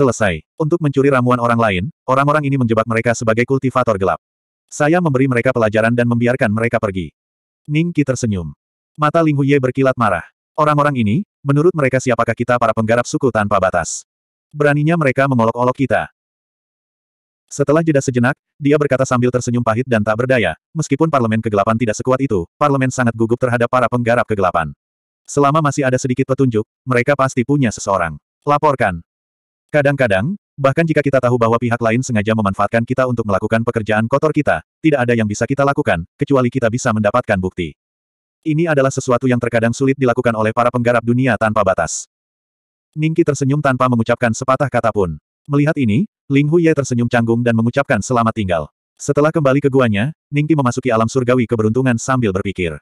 Selesai. Untuk mencuri ramuan orang lain, orang-orang ini menjebak mereka sebagai kultivator gelap. Saya memberi mereka pelajaran dan membiarkan mereka pergi. Ning Qi tersenyum. Mata Ling Huye berkilat marah. Orang-orang ini, menurut mereka siapakah kita para penggarap suku tanpa batas. Beraninya mereka mengolok-olok kita. Setelah jeda sejenak, dia berkata sambil tersenyum pahit dan tak berdaya, meskipun parlemen kegelapan tidak sekuat itu, parlemen sangat gugup terhadap para penggarap kegelapan. Selama masih ada sedikit petunjuk, mereka pasti punya seseorang. Laporkan. Kadang-kadang, bahkan jika kita tahu bahwa pihak lain sengaja memanfaatkan kita untuk melakukan pekerjaan kotor kita, tidak ada yang bisa kita lakukan, kecuali kita bisa mendapatkan bukti. Ini adalah sesuatu yang terkadang sulit dilakukan oleh para penggarap dunia tanpa batas. Ningki tersenyum tanpa mengucapkan sepatah kata pun. Melihat ini, Ling Huye tersenyum canggung dan mengucapkan selamat tinggal. Setelah kembali ke guanya, Ningki memasuki alam surgawi keberuntungan sambil berpikir.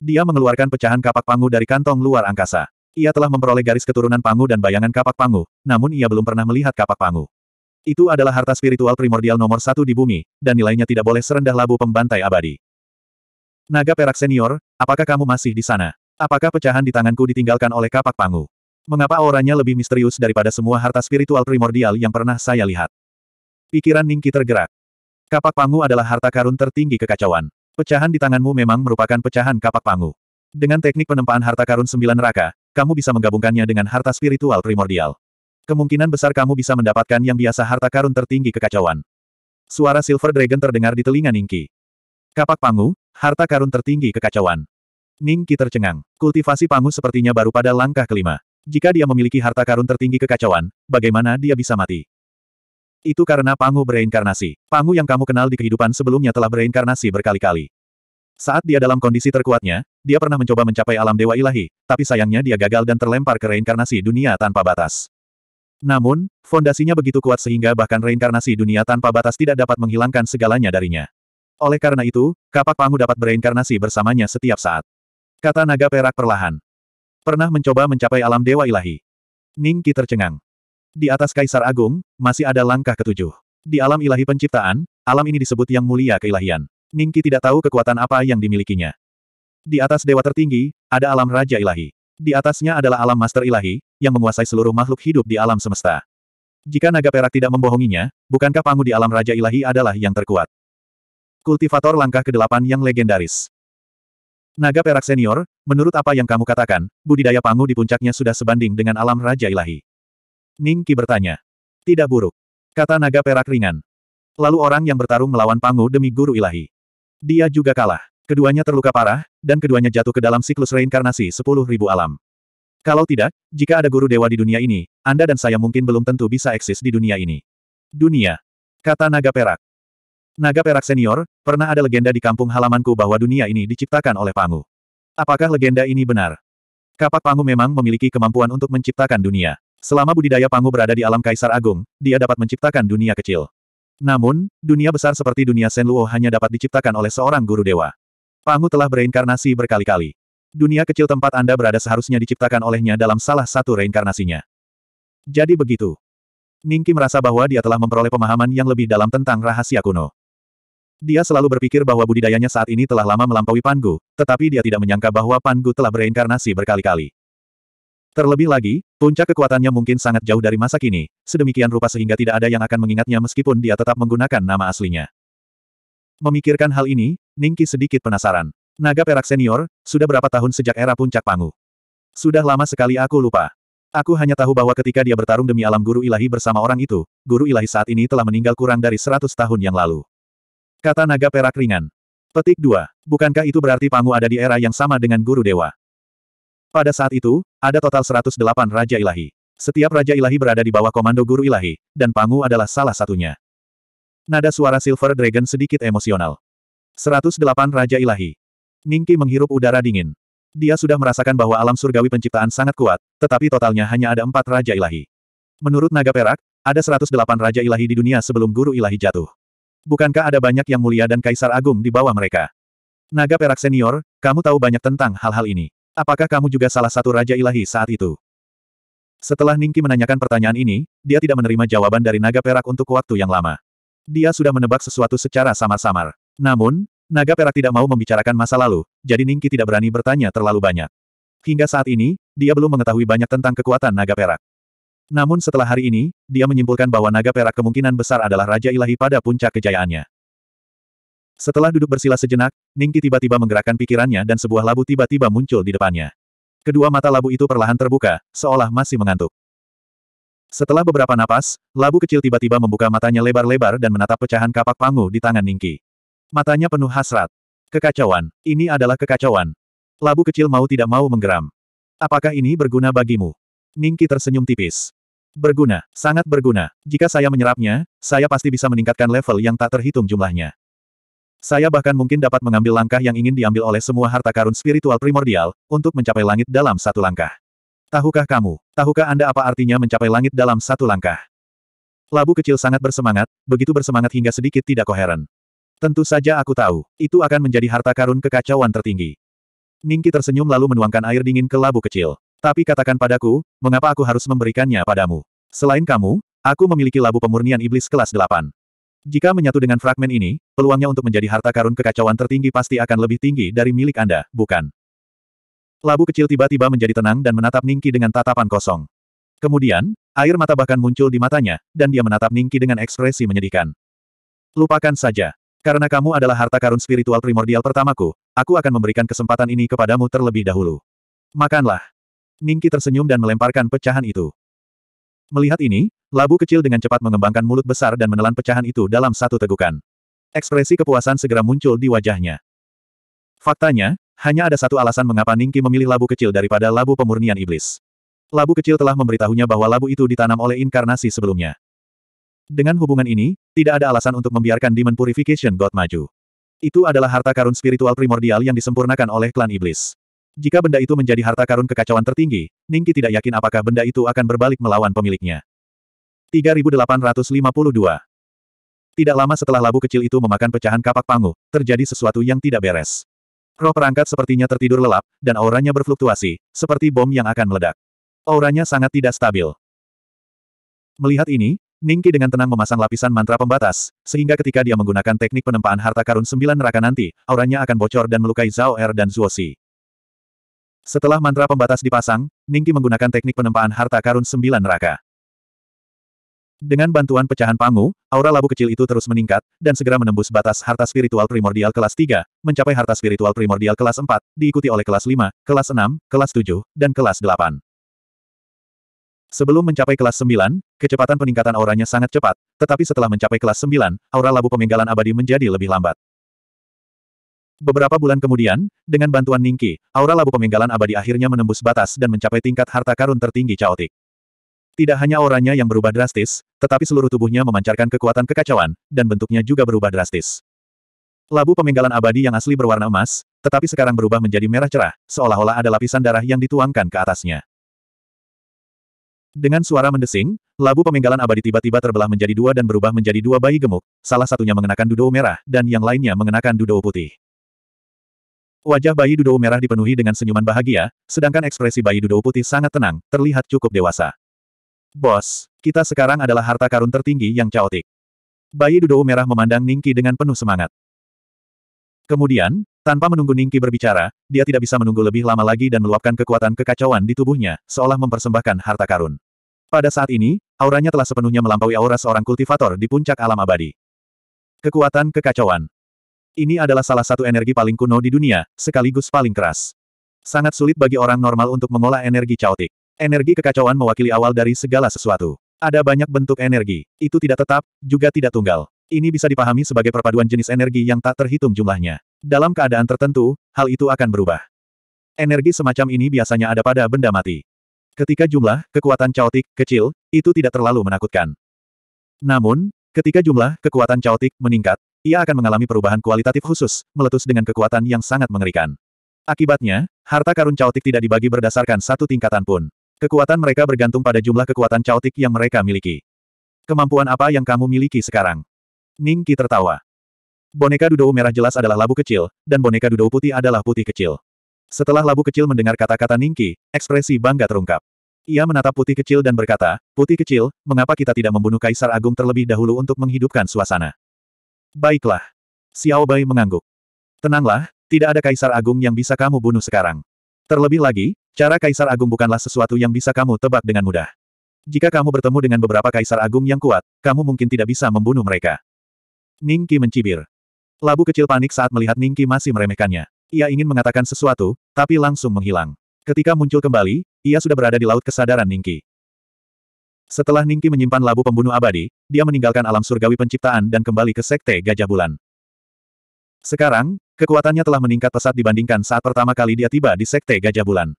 Dia mengeluarkan pecahan kapak pangu dari kantong luar angkasa. Ia telah memperoleh garis keturunan Pangu dan bayangan kapak Pangu, namun ia belum pernah melihat kapak Pangu. Itu adalah harta spiritual primordial nomor satu di bumi, dan nilainya tidak boleh serendah labu pembantai abadi. Naga perak senior, apakah kamu masih di sana? Apakah pecahan di tanganku ditinggalkan oleh kapak Pangu? Mengapa auranya lebih misterius daripada semua harta spiritual primordial yang pernah saya lihat? Pikiran Ningki tergerak. Kapak Pangu adalah harta karun tertinggi kekacauan. Pecahan di tanganmu memang merupakan pecahan kapak Pangu. Dengan teknik penempaan harta karun sembilan raka, kamu bisa menggabungkannya dengan harta spiritual primordial. Kemungkinan besar kamu bisa mendapatkan yang biasa harta karun tertinggi kekacauan. Suara Silver Dragon terdengar di telinga Ningki. Kapak Pangu, harta karun tertinggi kekacauan. Ningki tercengang. Kultivasi Pangu sepertinya baru pada langkah kelima. Jika dia memiliki harta karun tertinggi kekacauan, bagaimana dia bisa mati? Itu karena Pangu bereinkarnasi. Pangu yang kamu kenal di kehidupan sebelumnya telah bereinkarnasi berkali-kali. Saat dia dalam kondisi terkuatnya, dia pernah mencoba mencapai alam dewa ilahi, tapi sayangnya dia gagal dan terlempar ke reinkarnasi dunia tanpa batas. Namun, fondasinya begitu kuat sehingga bahkan reinkarnasi dunia tanpa batas tidak dapat menghilangkan segalanya darinya. Oleh karena itu, kapak pangu dapat bereinkarnasi bersamanya setiap saat. Kata naga perak perlahan. Pernah mencoba mencapai alam dewa ilahi. Ningki tercengang. Di atas Kaisar Agung, masih ada langkah ketujuh. Di alam ilahi penciptaan, alam ini disebut yang mulia keilahian. Ningki tidak tahu kekuatan apa yang dimilikinya. Di atas dewa tertinggi, ada alam Raja Ilahi. Di atasnya adalah alam Master Ilahi, yang menguasai seluruh makhluk hidup di alam semesta. Jika naga perak tidak membohonginya, bukankah Pangu di alam Raja Ilahi adalah yang terkuat? Kultivator langkah ke-8 yang legendaris. Naga perak senior, menurut apa yang kamu katakan, budidaya pangu di puncaknya sudah sebanding dengan alam Raja Ilahi. Ningki bertanya. Tidak buruk. Kata naga perak ringan. Lalu orang yang bertarung melawan pangu demi guru ilahi. Dia juga kalah. Keduanya terluka parah, dan keduanya jatuh ke dalam siklus reinkarnasi sepuluh ribu alam. Kalau tidak, jika ada guru dewa di dunia ini, Anda dan saya mungkin belum tentu bisa eksis di dunia ini. Dunia. Kata Naga Perak. Naga Perak Senior, pernah ada legenda di kampung halamanku bahwa dunia ini diciptakan oleh Pangu. Apakah legenda ini benar? Kapak Pangu memang memiliki kemampuan untuk menciptakan dunia. Selama budidaya Pangu berada di alam Kaisar Agung, dia dapat menciptakan dunia kecil. Namun, dunia besar seperti dunia Senluo hanya dapat diciptakan oleh seorang guru dewa. Pangu telah bereinkarnasi berkali-kali. Dunia kecil tempat Anda berada seharusnya diciptakan olehnya dalam salah satu reinkarnasinya. Jadi begitu. Ningki merasa bahwa dia telah memperoleh pemahaman yang lebih dalam tentang rahasia kuno. Dia selalu berpikir bahwa budidayanya saat ini telah lama melampaui Pangu, tetapi dia tidak menyangka bahwa Pangu telah bereinkarnasi berkali-kali. Terlebih lagi, puncak kekuatannya mungkin sangat jauh dari masa kini, sedemikian rupa sehingga tidak ada yang akan mengingatnya meskipun dia tetap menggunakan nama aslinya. Memikirkan hal ini, Ningki sedikit penasaran. Naga Perak Senior, sudah berapa tahun sejak era puncak Pangu? Sudah lama sekali aku lupa. Aku hanya tahu bahwa ketika dia bertarung demi alam guru ilahi bersama orang itu, guru ilahi saat ini telah meninggal kurang dari 100 tahun yang lalu. Kata Naga Perak ringan. Petik 2. Bukankah itu berarti Pangu ada di era yang sama dengan guru dewa? Pada saat itu, ada total 108 Raja Ilahi. Setiap Raja Ilahi berada di bawah komando Guru Ilahi, dan Pangu adalah salah satunya. Nada suara Silver Dragon sedikit emosional. 108 Raja Ilahi. Ningki menghirup udara dingin. Dia sudah merasakan bahwa alam surgawi penciptaan sangat kuat, tetapi totalnya hanya ada empat Raja Ilahi. Menurut Naga Perak, ada 108 Raja Ilahi di dunia sebelum Guru Ilahi jatuh. Bukankah ada banyak yang mulia dan kaisar agung di bawah mereka? Naga Perak Senior, kamu tahu banyak tentang hal-hal ini. Apakah kamu juga salah satu Raja Ilahi saat itu? Setelah Ningki menanyakan pertanyaan ini, dia tidak menerima jawaban dari naga perak untuk waktu yang lama. Dia sudah menebak sesuatu secara samar-samar. Namun, naga perak tidak mau membicarakan masa lalu, jadi Ningki tidak berani bertanya terlalu banyak. Hingga saat ini, dia belum mengetahui banyak tentang kekuatan naga perak. Namun setelah hari ini, dia menyimpulkan bahwa naga perak kemungkinan besar adalah Raja Ilahi pada puncak kejayaannya. Setelah duduk bersila sejenak, Ningki tiba-tiba menggerakkan pikirannya dan sebuah labu tiba-tiba muncul di depannya. Kedua mata labu itu perlahan terbuka, seolah masih mengantuk. Setelah beberapa napas, labu kecil tiba-tiba membuka matanya lebar-lebar dan menatap pecahan kapak pangu di tangan Ningki. Matanya penuh hasrat. Kekacauan. Ini adalah kekacauan. Labu kecil mau tidak mau menggeram. Apakah ini berguna bagimu? Ningki tersenyum tipis. Berguna, sangat berguna. Jika saya menyerapnya, saya pasti bisa meningkatkan level yang tak terhitung jumlahnya. Saya bahkan mungkin dapat mengambil langkah yang ingin diambil oleh semua harta karun spiritual primordial, untuk mencapai langit dalam satu langkah. Tahukah kamu? Tahukah Anda apa artinya mencapai langit dalam satu langkah? Labu kecil sangat bersemangat, begitu bersemangat hingga sedikit tidak koheren. Tentu saja aku tahu, itu akan menjadi harta karun kekacauan tertinggi. Ningki tersenyum lalu menuangkan air dingin ke labu kecil. Tapi katakan padaku, mengapa aku harus memberikannya padamu? Selain kamu, aku memiliki labu pemurnian iblis kelas 8. Jika menyatu dengan fragmen ini, peluangnya untuk menjadi harta karun kekacauan tertinggi pasti akan lebih tinggi dari milik Anda, bukan? Labu kecil tiba-tiba menjadi tenang dan menatap Ningki dengan tatapan kosong. Kemudian, air mata bahkan muncul di matanya, dan dia menatap Ningki dengan ekspresi menyedihkan. Lupakan saja. Karena kamu adalah harta karun spiritual primordial pertamaku, aku akan memberikan kesempatan ini kepadamu terlebih dahulu. Makanlah. Ningki tersenyum dan melemparkan pecahan itu. Melihat ini, labu kecil dengan cepat mengembangkan mulut besar dan menelan pecahan itu dalam satu tegukan. Ekspresi kepuasan segera muncul di wajahnya. Faktanya, hanya ada satu alasan mengapa Ningki memilih labu kecil daripada labu pemurnian iblis. Labu kecil telah memberitahunya bahwa labu itu ditanam oleh inkarnasi sebelumnya. Dengan hubungan ini, tidak ada alasan untuk membiarkan Demon Purification God maju. Itu adalah harta karun spiritual primordial yang disempurnakan oleh klan iblis. Jika benda itu menjadi harta karun kekacauan tertinggi, Ningki tidak yakin apakah benda itu akan berbalik melawan pemiliknya. 3852 Tidak lama setelah labu kecil itu memakan pecahan kapak pangu, terjadi sesuatu yang tidak beres. Roh perangkat sepertinya tertidur lelap, dan auranya berfluktuasi, seperti bom yang akan meledak. Auranya sangat tidak stabil. Melihat ini, Ningki dengan tenang memasang lapisan mantra pembatas, sehingga ketika dia menggunakan teknik penempaan harta karun sembilan neraka nanti, auranya akan bocor dan melukai Zhao Er dan Si. Setelah mantra pembatas dipasang, Ningki menggunakan teknik penempaan harta karun sembilan neraka. Dengan bantuan pecahan pangu, aura labu kecil itu terus meningkat, dan segera menembus batas harta spiritual primordial kelas 3, mencapai harta spiritual primordial kelas 4, diikuti oleh kelas 5, kelas 6, kelas 7, dan kelas 8. Sebelum mencapai kelas 9, kecepatan peningkatan auranya sangat cepat, tetapi setelah mencapai kelas 9, aura labu pemenggalan abadi menjadi lebih lambat. Beberapa bulan kemudian, dengan bantuan Ningki, aura labu pemenggalan abadi akhirnya menembus batas dan mencapai tingkat harta karun tertinggi caotik. Tidak hanya auranya yang berubah drastis, tetapi seluruh tubuhnya memancarkan kekuatan kekacauan, dan bentuknya juga berubah drastis. Labu pemenggalan abadi yang asli berwarna emas, tetapi sekarang berubah menjadi merah cerah, seolah-olah ada lapisan darah yang dituangkan ke atasnya. Dengan suara mendesing, labu pemenggalan abadi tiba-tiba terbelah menjadi dua dan berubah menjadi dua bayi gemuk, salah satunya mengenakan dudou merah, dan yang lainnya mengenakan dudou putih. Wajah bayi Dudou merah dipenuhi dengan senyuman bahagia, sedangkan ekspresi bayi Dudou putih sangat tenang, terlihat cukup dewasa. Bos, kita sekarang adalah harta karun tertinggi yang caotik. Bayi Dudou merah memandang Ningki dengan penuh semangat. Kemudian, tanpa menunggu Ningki berbicara, dia tidak bisa menunggu lebih lama lagi dan meluapkan kekuatan kekacauan di tubuhnya, seolah mempersembahkan harta karun. Pada saat ini, auranya telah sepenuhnya melampaui aura seorang kultivator di puncak alam abadi. Kekuatan kekacauan ini adalah salah satu energi paling kuno di dunia, sekaligus paling keras. Sangat sulit bagi orang normal untuk mengolah energi caotik. Energi kekacauan mewakili awal dari segala sesuatu. Ada banyak bentuk energi. Itu tidak tetap, juga tidak tunggal. Ini bisa dipahami sebagai perpaduan jenis energi yang tak terhitung jumlahnya. Dalam keadaan tertentu, hal itu akan berubah. Energi semacam ini biasanya ada pada benda mati. Ketika jumlah, kekuatan caotik, kecil, itu tidak terlalu menakutkan. Namun, ketika jumlah, kekuatan caotik, meningkat, ia akan mengalami perubahan kualitatif khusus, meletus dengan kekuatan yang sangat mengerikan. Akibatnya, harta karun caotik tidak dibagi berdasarkan satu tingkatan pun. Kekuatan mereka bergantung pada jumlah kekuatan caotik yang mereka miliki. Kemampuan apa yang kamu miliki sekarang? Ningki tertawa. Boneka Dudou merah jelas adalah labu kecil, dan boneka Dudou putih adalah putih kecil. Setelah labu kecil mendengar kata-kata Ningki, ekspresi bangga terungkap. Ia menatap putih kecil dan berkata, Putih kecil, mengapa kita tidak membunuh Kaisar Agung terlebih dahulu untuk menghidupkan suasana? Baiklah. Xiao Bai mengangguk. Tenanglah, tidak ada Kaisar Agung yang bisa kamu bunuh sekarang. Terlebih lagi, cara Kaisar Agung bukanlah sesuatu yang bisa kamu tebak dengan mudah. Jika kamu bertemu dengan beberapa Kaisar Agung yang kuat, kamu mungkin tidak bisa membunuh mereka. Ningki mencibir. Labu kecil panik saat melihat Ningki masih meremehkannya. Ia ingin mengatakan sesuatu, tapi langsung menghilang. Ketika muncul kembali, ia sudah berada di laut kesadaran Ningki. Setelah Ningki menyimpan labu pembunuh abadi, dia meninggalkan alam surgawi penciptaan dan kembali ke Sekte Gajah Bulan. Sekarang, kekuatannya telah meningkat pesat dibandingkan saat pertama kali dia tiba di Sekte Gajah Bulan.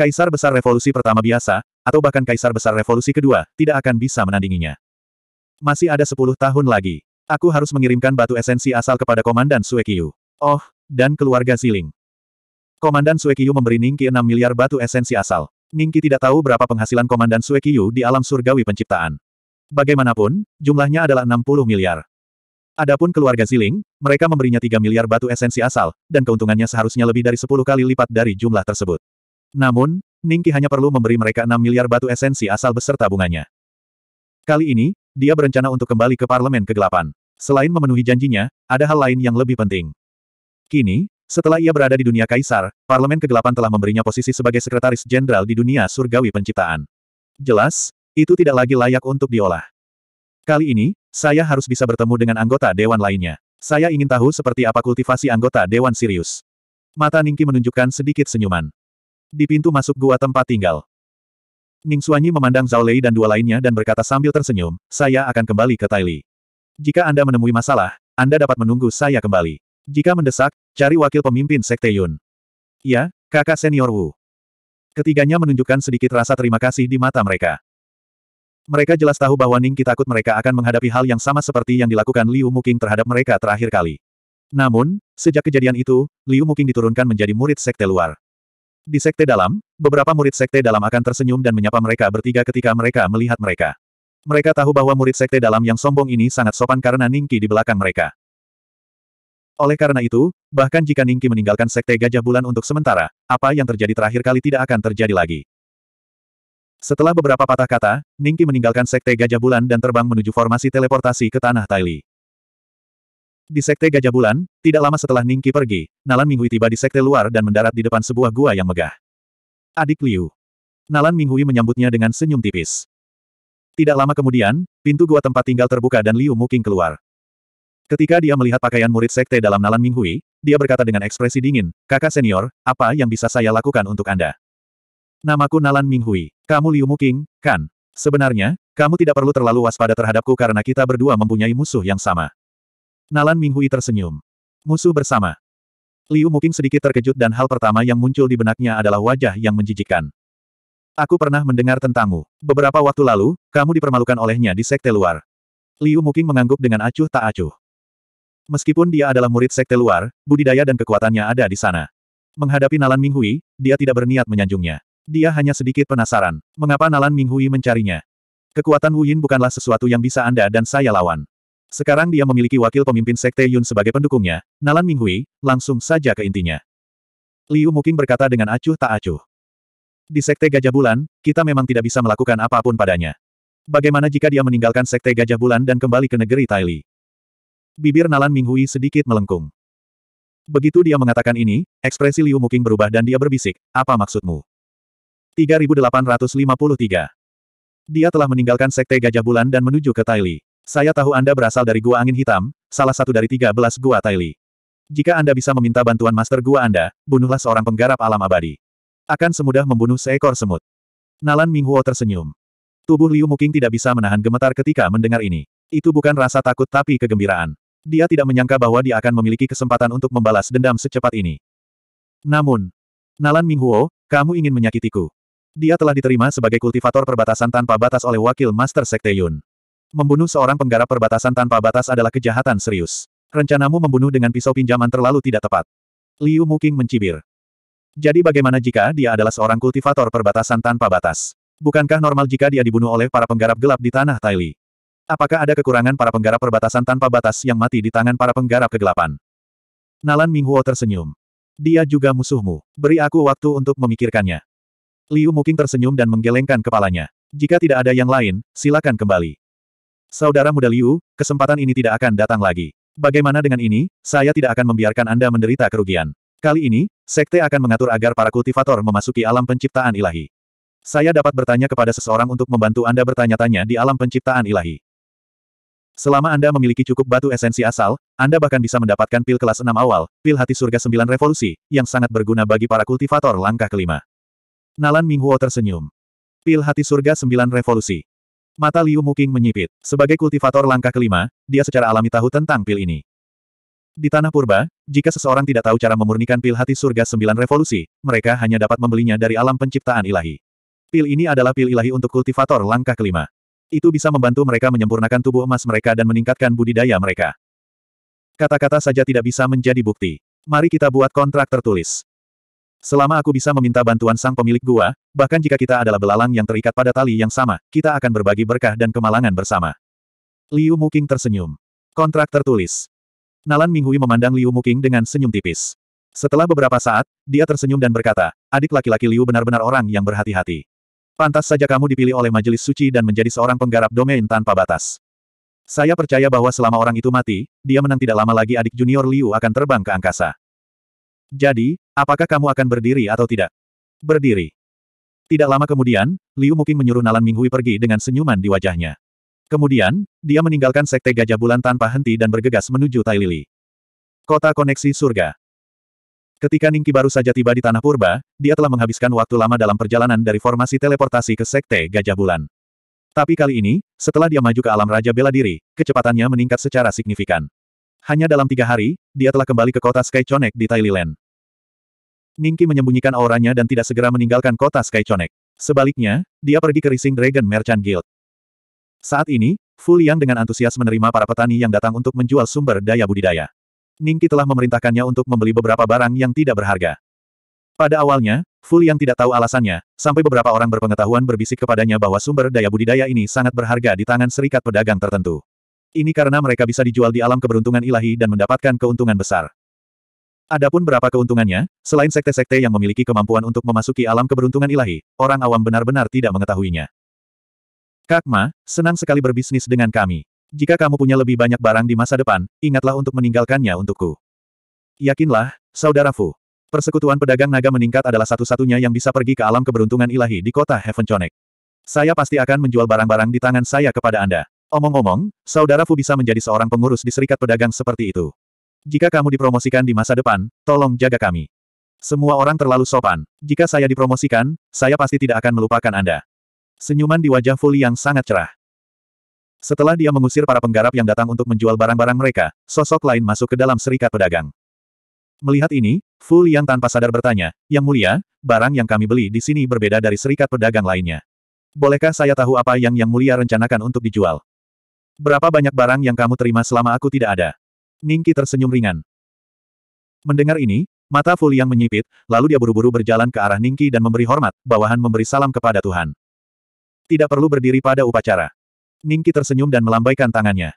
Kaisar Besar Revolusi Pertama biasa, atau bahkan Kaisar Besar Revolusi Kedua, tidak akan bisa menandinginya. Masih ada sepuluh tahun lagi. Aku harus mengirimkan batu esensi asal kepada Komandan Suekiyu. Oh, dan keluarga Ziling. Komandan Suekiyu memberi Ningki 6 miliar batu esensi asal. Ningki tidak tahu berapa penghasilan Komandan Suekiyu di alam surgawi penciptaan. Bagaimanapun, jumlahnya adalah 60 miliar. Adapun keluarga Ziling, mereka memberinya 3 miliar batu esensi asal, dan keuntungannya seharusnya lebih dari 10 kali lipat dari jumlah tersebut. Namun, Ningki hanya perlu memberi mereka 6 miliar batu esensi asal beserta bunganya. Kali ini, dia berencana untuk kembali ke Parlemen Kegelapan. Selain memenuhi janjinya, ada hal lain yang lebih penting. Kini, setelah ia berada di dunia kaisar, Parlemen Kegelapan telah memberinya posisi sebagai sekretaris jenderal di dunia surgawi penciptaan. Jelas, itu tidak lagi layak untuk diolah. Kali ini, saya harus bisa bertemu dengan anggota dewan lainnya. Saya ingin tahu seperti apa kultivasi anggota dewan Sirius. Mata Ningki menunjukkan sedikit senyuman. Di pintu masuk gua tempat tinggal. Ning Suanyi memandang Zhao Lei dan dua lainnya dan berkata sambil tersenyum, saya akan kembali ke Li. Jika Anda menemui masalah, Anda dapat menunggu saya kembali. Jika mendesak, cari wakil pemimpin Sekte Yun. Ya, kakak senior Wu. Ketiganya menunjukkan sedikit rasa terima kasih di mata mereka. Mereka jelas tahu bahwa Ningki takut mereka akan menghadapi hal yang sama seperti yang dilakukan Liu Muking terhadap mereka terakhir kali. Namun, sejak kejadian itu, Liu Muking diturunkan menjadi murid sekte luar. Di sekte dalam, beberapa murid sekte dalam akan tersenyum dan menyapa mereka bertiga ketika mereka melihat mereka. Mereka tahu bahwa murid sekte dalam yang sombong ini sangat sopan karena Ningki di belakang mereka. Oleh karena itu, bahkan jika Ningki meninggalkan Sekte Gajah Bulan untuk sementara, apa yang terjadi terakhir kali tidak akan terjadi lagi. Setelah beberapa patah kata, Ningki meninggalkan Sekte Gajah Bulan dan terbang menuju formasi teleportasi ke Tanah Taili. Di Sekte Gajah Bulan, tidak lama setelah Ningki pergi, Nalan Minghui tiba di Sekte luar dan mendarat di depan sebuah gua yang megah. Adik Liu. Nalan Minghui menyambutnya dengan senyum tipis. Tidak lama kemudian, pintu gua tempat tinggal terbuka dan Liu Muking keluar. Ketika dia melihat pakaian murid sekte dalam Nalan Minghui, dia berkata dengan ekspresi dingin, kakak senior, apa yang bisa saya lakukan untuk Anda? Namaku Nalan Minghui. Kamu Liu Muking, kan? Sebenarnya, kamu tidak perlu terlalu waspada terhadapku karena kita berdua mempunyai musuh yang sama. Nalan Minghui tersenyum. Musuh bersama. Liu Muking sedikit terkejut dan hal pertama yang muncul di benaknya adalah wajah yang menjijikkan. Aku pernah mendengar tentangmu. Beberapa waktu lalu, kamu dipermalukan olehnya di sekte luar. Liu Muking mengangguk dengan acuh tak acuh. Meskipun dia adalah murid sekte luar, budidaya dan kekuatannya ada di sana. Menghadapi Nalan Minghui, dia tidak berniat menyanjungnya. Dia hanya sedikit penasaran, mengapa Nalan Minghui mencarinya. Kekuatan Wu Yin bukanlah sesuatu yang bisa Anda dan saya lawan. Sekarang dia memiliki wakil pemimpin sekte Yun sebagai pendukungnya, Nalan Minghui, langsung saja ke intinya. Liu Muking berkata dengan acuh tak acuh. Di sekte Gajah Bulan, kita memang tidak bisa melakukan apapun padanya. Bagaimana jika dia meninggalkan sekte Gajah Bulan dan kembali ke negeri Taili? Bibir Nalan Minghui sedikit melengkung. Begitu dia mengatakan ini, ekspresi Liu Muking berubah dan dia berbisik, apa maksudmu? 3853. Dia telah meninggalkan Sekte Gajah Bulan dan menuju ke Taili. Saya tahu Anda berasal dari Gua Angin Hitam, salah satu dari 13 Gua Taili. Jika Anda bisa meminta bantuan Master Gua Anda, bunuhlah seorang penggarap alam abadi. Akan semudah membunuh seekor semut. Nalan Minghuo tersenyum. Tubuh Liu Muking tidak bisa menahan gemetar ketika mendengar ini. Itu bukan rasa takut tapi kegembiraan. Dia tidak menyangka bahwa dia akan memiliki kesempatan untuk membalas dendam secepat ini. Namun, Nalan Minghuo, kamu ingin menyakitiku. Dia telah diterima sebagai kultivator perbatasan tanpa batas oleh wakil Master Sekte Yun. Membunuh seorang penggarap perbatasan tanpa batas adalah kejahatan serius. Rencanamu membunuh dengan pisau pinjaman terlalu tidak tepat. Liu Muking mencibir. Jadi bagaimana jika dia adalah seorang kultivator perbatasan tanpa batas? Bukankah normal jika dia dibunuh oleh para penggarap gelap di tanah Taili? Apakah ada kekurangan para penggarap perbatasan tanpa batas yang mati di tangan para penggarap kegelapan? Nalan Minghuo tersenyum. Dia juga musuhmu. Beri aku waktu untuk memikirkannya. Liu Muking tersenyum dan menggelengkan kepalanya. Jika tidak ada yang lain, silakan kembali. Saudara muda Liu, kesempatan ini tidak akan datang lagi. Bagaimana dengan ini, saya tidak akan membiarkan Anda menderita kerugian. Kali ini, Sekte akan mengatur agar para kultivator memasuki alam penciptaan ilahi. Saya dapat bertanya kepada seseorang untuk membantu Anda bertanya-tanya di alam penciptaan ilahi. Selama Anda memiliki cukup batu esensi asal, Anda bahkan bisa mendapatkan pil kelas 6 awal, pil hati surga 9 revolusi, yang sangat berguna bagi para kultivator langkah kelima. Nalan Minghuo tersenyum. Pil hati surga 9 revolusi. Mata Liu Muking menyipit. Sebagai kultivator langkah kelima, dia secara alami tahu tentang pil ini. Di tanah purba, jika seseorang tidak tahu cara memurnikan pil hati surga sembilan revolusi, mereka hanya dapat membelinya dari alam penciptaan ilahi. Pil ini adalah pil ilahi untuk kultivator langkah kelima. Itu bisa membantu mereka menyempurnakan tubuh emas mereka dan meningkatkan budidaya mereka. Kata-kata saja tidak bisa menjadi bukti. Mari kita buat kontrak tertulis. Selama aku bisa meminta bantuan sang pemilik gua, bahkan jika kita adalah belalang yang terikat pada tali yang sama, kita akan berbagi berkah dan kemalangan bersama. Liu Muking tersenyum. Kontrak tertulis. Nalan Minghui memandang Liu Muking dengan senyum tipis. Setelah beberapa saat, dia tersenyum dan berkata, adik laki-laki Liu benar-benar orang yang berhati-hati. Pantas saja kamu dipilih oleh majelis suci dan menjadi seorang penggarap domain tanpa batas. Saya percaya bahwa selama orang itu mati, dia menang tidak lama lagi adik junior Liu akan terbang ke angkasa. Jadi, apakah kamu akan berdiri atau tidak? Berdiri. Tidak lama kemudian, Liu mungkin menyuruh Nalan Minghui pergi dengan senyuman di wajahnya. Kemudian, dia meninggalkan sekte Gajah Bulan tanpa henti dan bergegas menuju Tai Lili. Kota Koneksi Surga Ketika Ningki baru saja tiba di Tanah Purba, dia telah menghabiskan waktu lama dalam perjalanan dari formasi teleportasi ke Sekte Gajah Bulan. Tapi kali ini, setelah dia maju ke alam Raja Bela Diri, kecepatannya meningkat secara signifikan. Hanya dalam tiga hari, dia telah kembali ke kota Skychonek di Thailand. Ningki menyembunyikan auranya dan tidak segera meninggalkan kota Skychonek. Sebaliknya, dia pergi ke Rising Dragon Merchant Guild. Saat ini, Fu Liang dengan antusias menerima para petani yang datang untuk menjual sumber daya budidaya. Ningki telah memerintahkannya untuk membeli beberapa barang yang tidak berharga. Pada awalnya, Ful yang tidak tahu alasannya, sampai beberapa orang berpengetahuan berbisik kepadanya bahwa sumber daya budidaya ini sangat berharga di tangan serikat pedagang tertentu. Ini karena mereka bisa dijual di alam keberuntungan ilahi dan mendapatkan keuntungan besar. Adapun berapa keuntungannya, selain sekte-sekte yang memiliki kemampuan untuk memasuki alam keberuntungan ilahi, orang awam benar-benar tidak mengetahuinya. Kakma, senang sekali berbisnis dengan kami. Jika kamu punya lebih banyak barang di masa depan, ingatlah untuk meninggalkannya untukku. Yakinlah, saudara Fu. Persekutuan pedagang naga meningkat adalah satu-satunya yang bisa pergi ke alam keberuntungan ilahi di kota Heaven Connect. Saya pasti akan menjual barang-barang di tangan saya kepada Anda. Omong-omong, saudara Fu bisa menjadi seorang pengurus di serikat pedagang seperti itu. Jika kamu dipromosikan di masa depan, tolong jaga kami. Semua orang terlalu sopan. Jika saya dipromosikan, saya pasti tidak akan melupakan Anda. Senyuman di wajah Fu yang sangat cerah. Setelah dia mengusir para penggarap yang datang untuk menjual barang-barang mereka, sosok lain masuk ke dalam serikat pedagang. Melihat ini, Fu Liang tanpa sadar bertanya, Yang mulia, barang yang kami beli di sini berbeda dari serikat pedagang lainnya. Bolehkah saya tahu apa yang Yang mulia rencanakan untuk dijual? Berapa banyak barang yang kamu terima selama aku tidak ada? Ningki tersenyum ringan. Mendengar ini, mata Fu Liang menyipit, lalu dia buru-buru berjalan ke arah Ningki dan memberi hormat, bawahan memberi salam kepada Tuhan. Tidak perlu berdiri pada upacara. Ningki tersenyum dan melambaikan tangannya.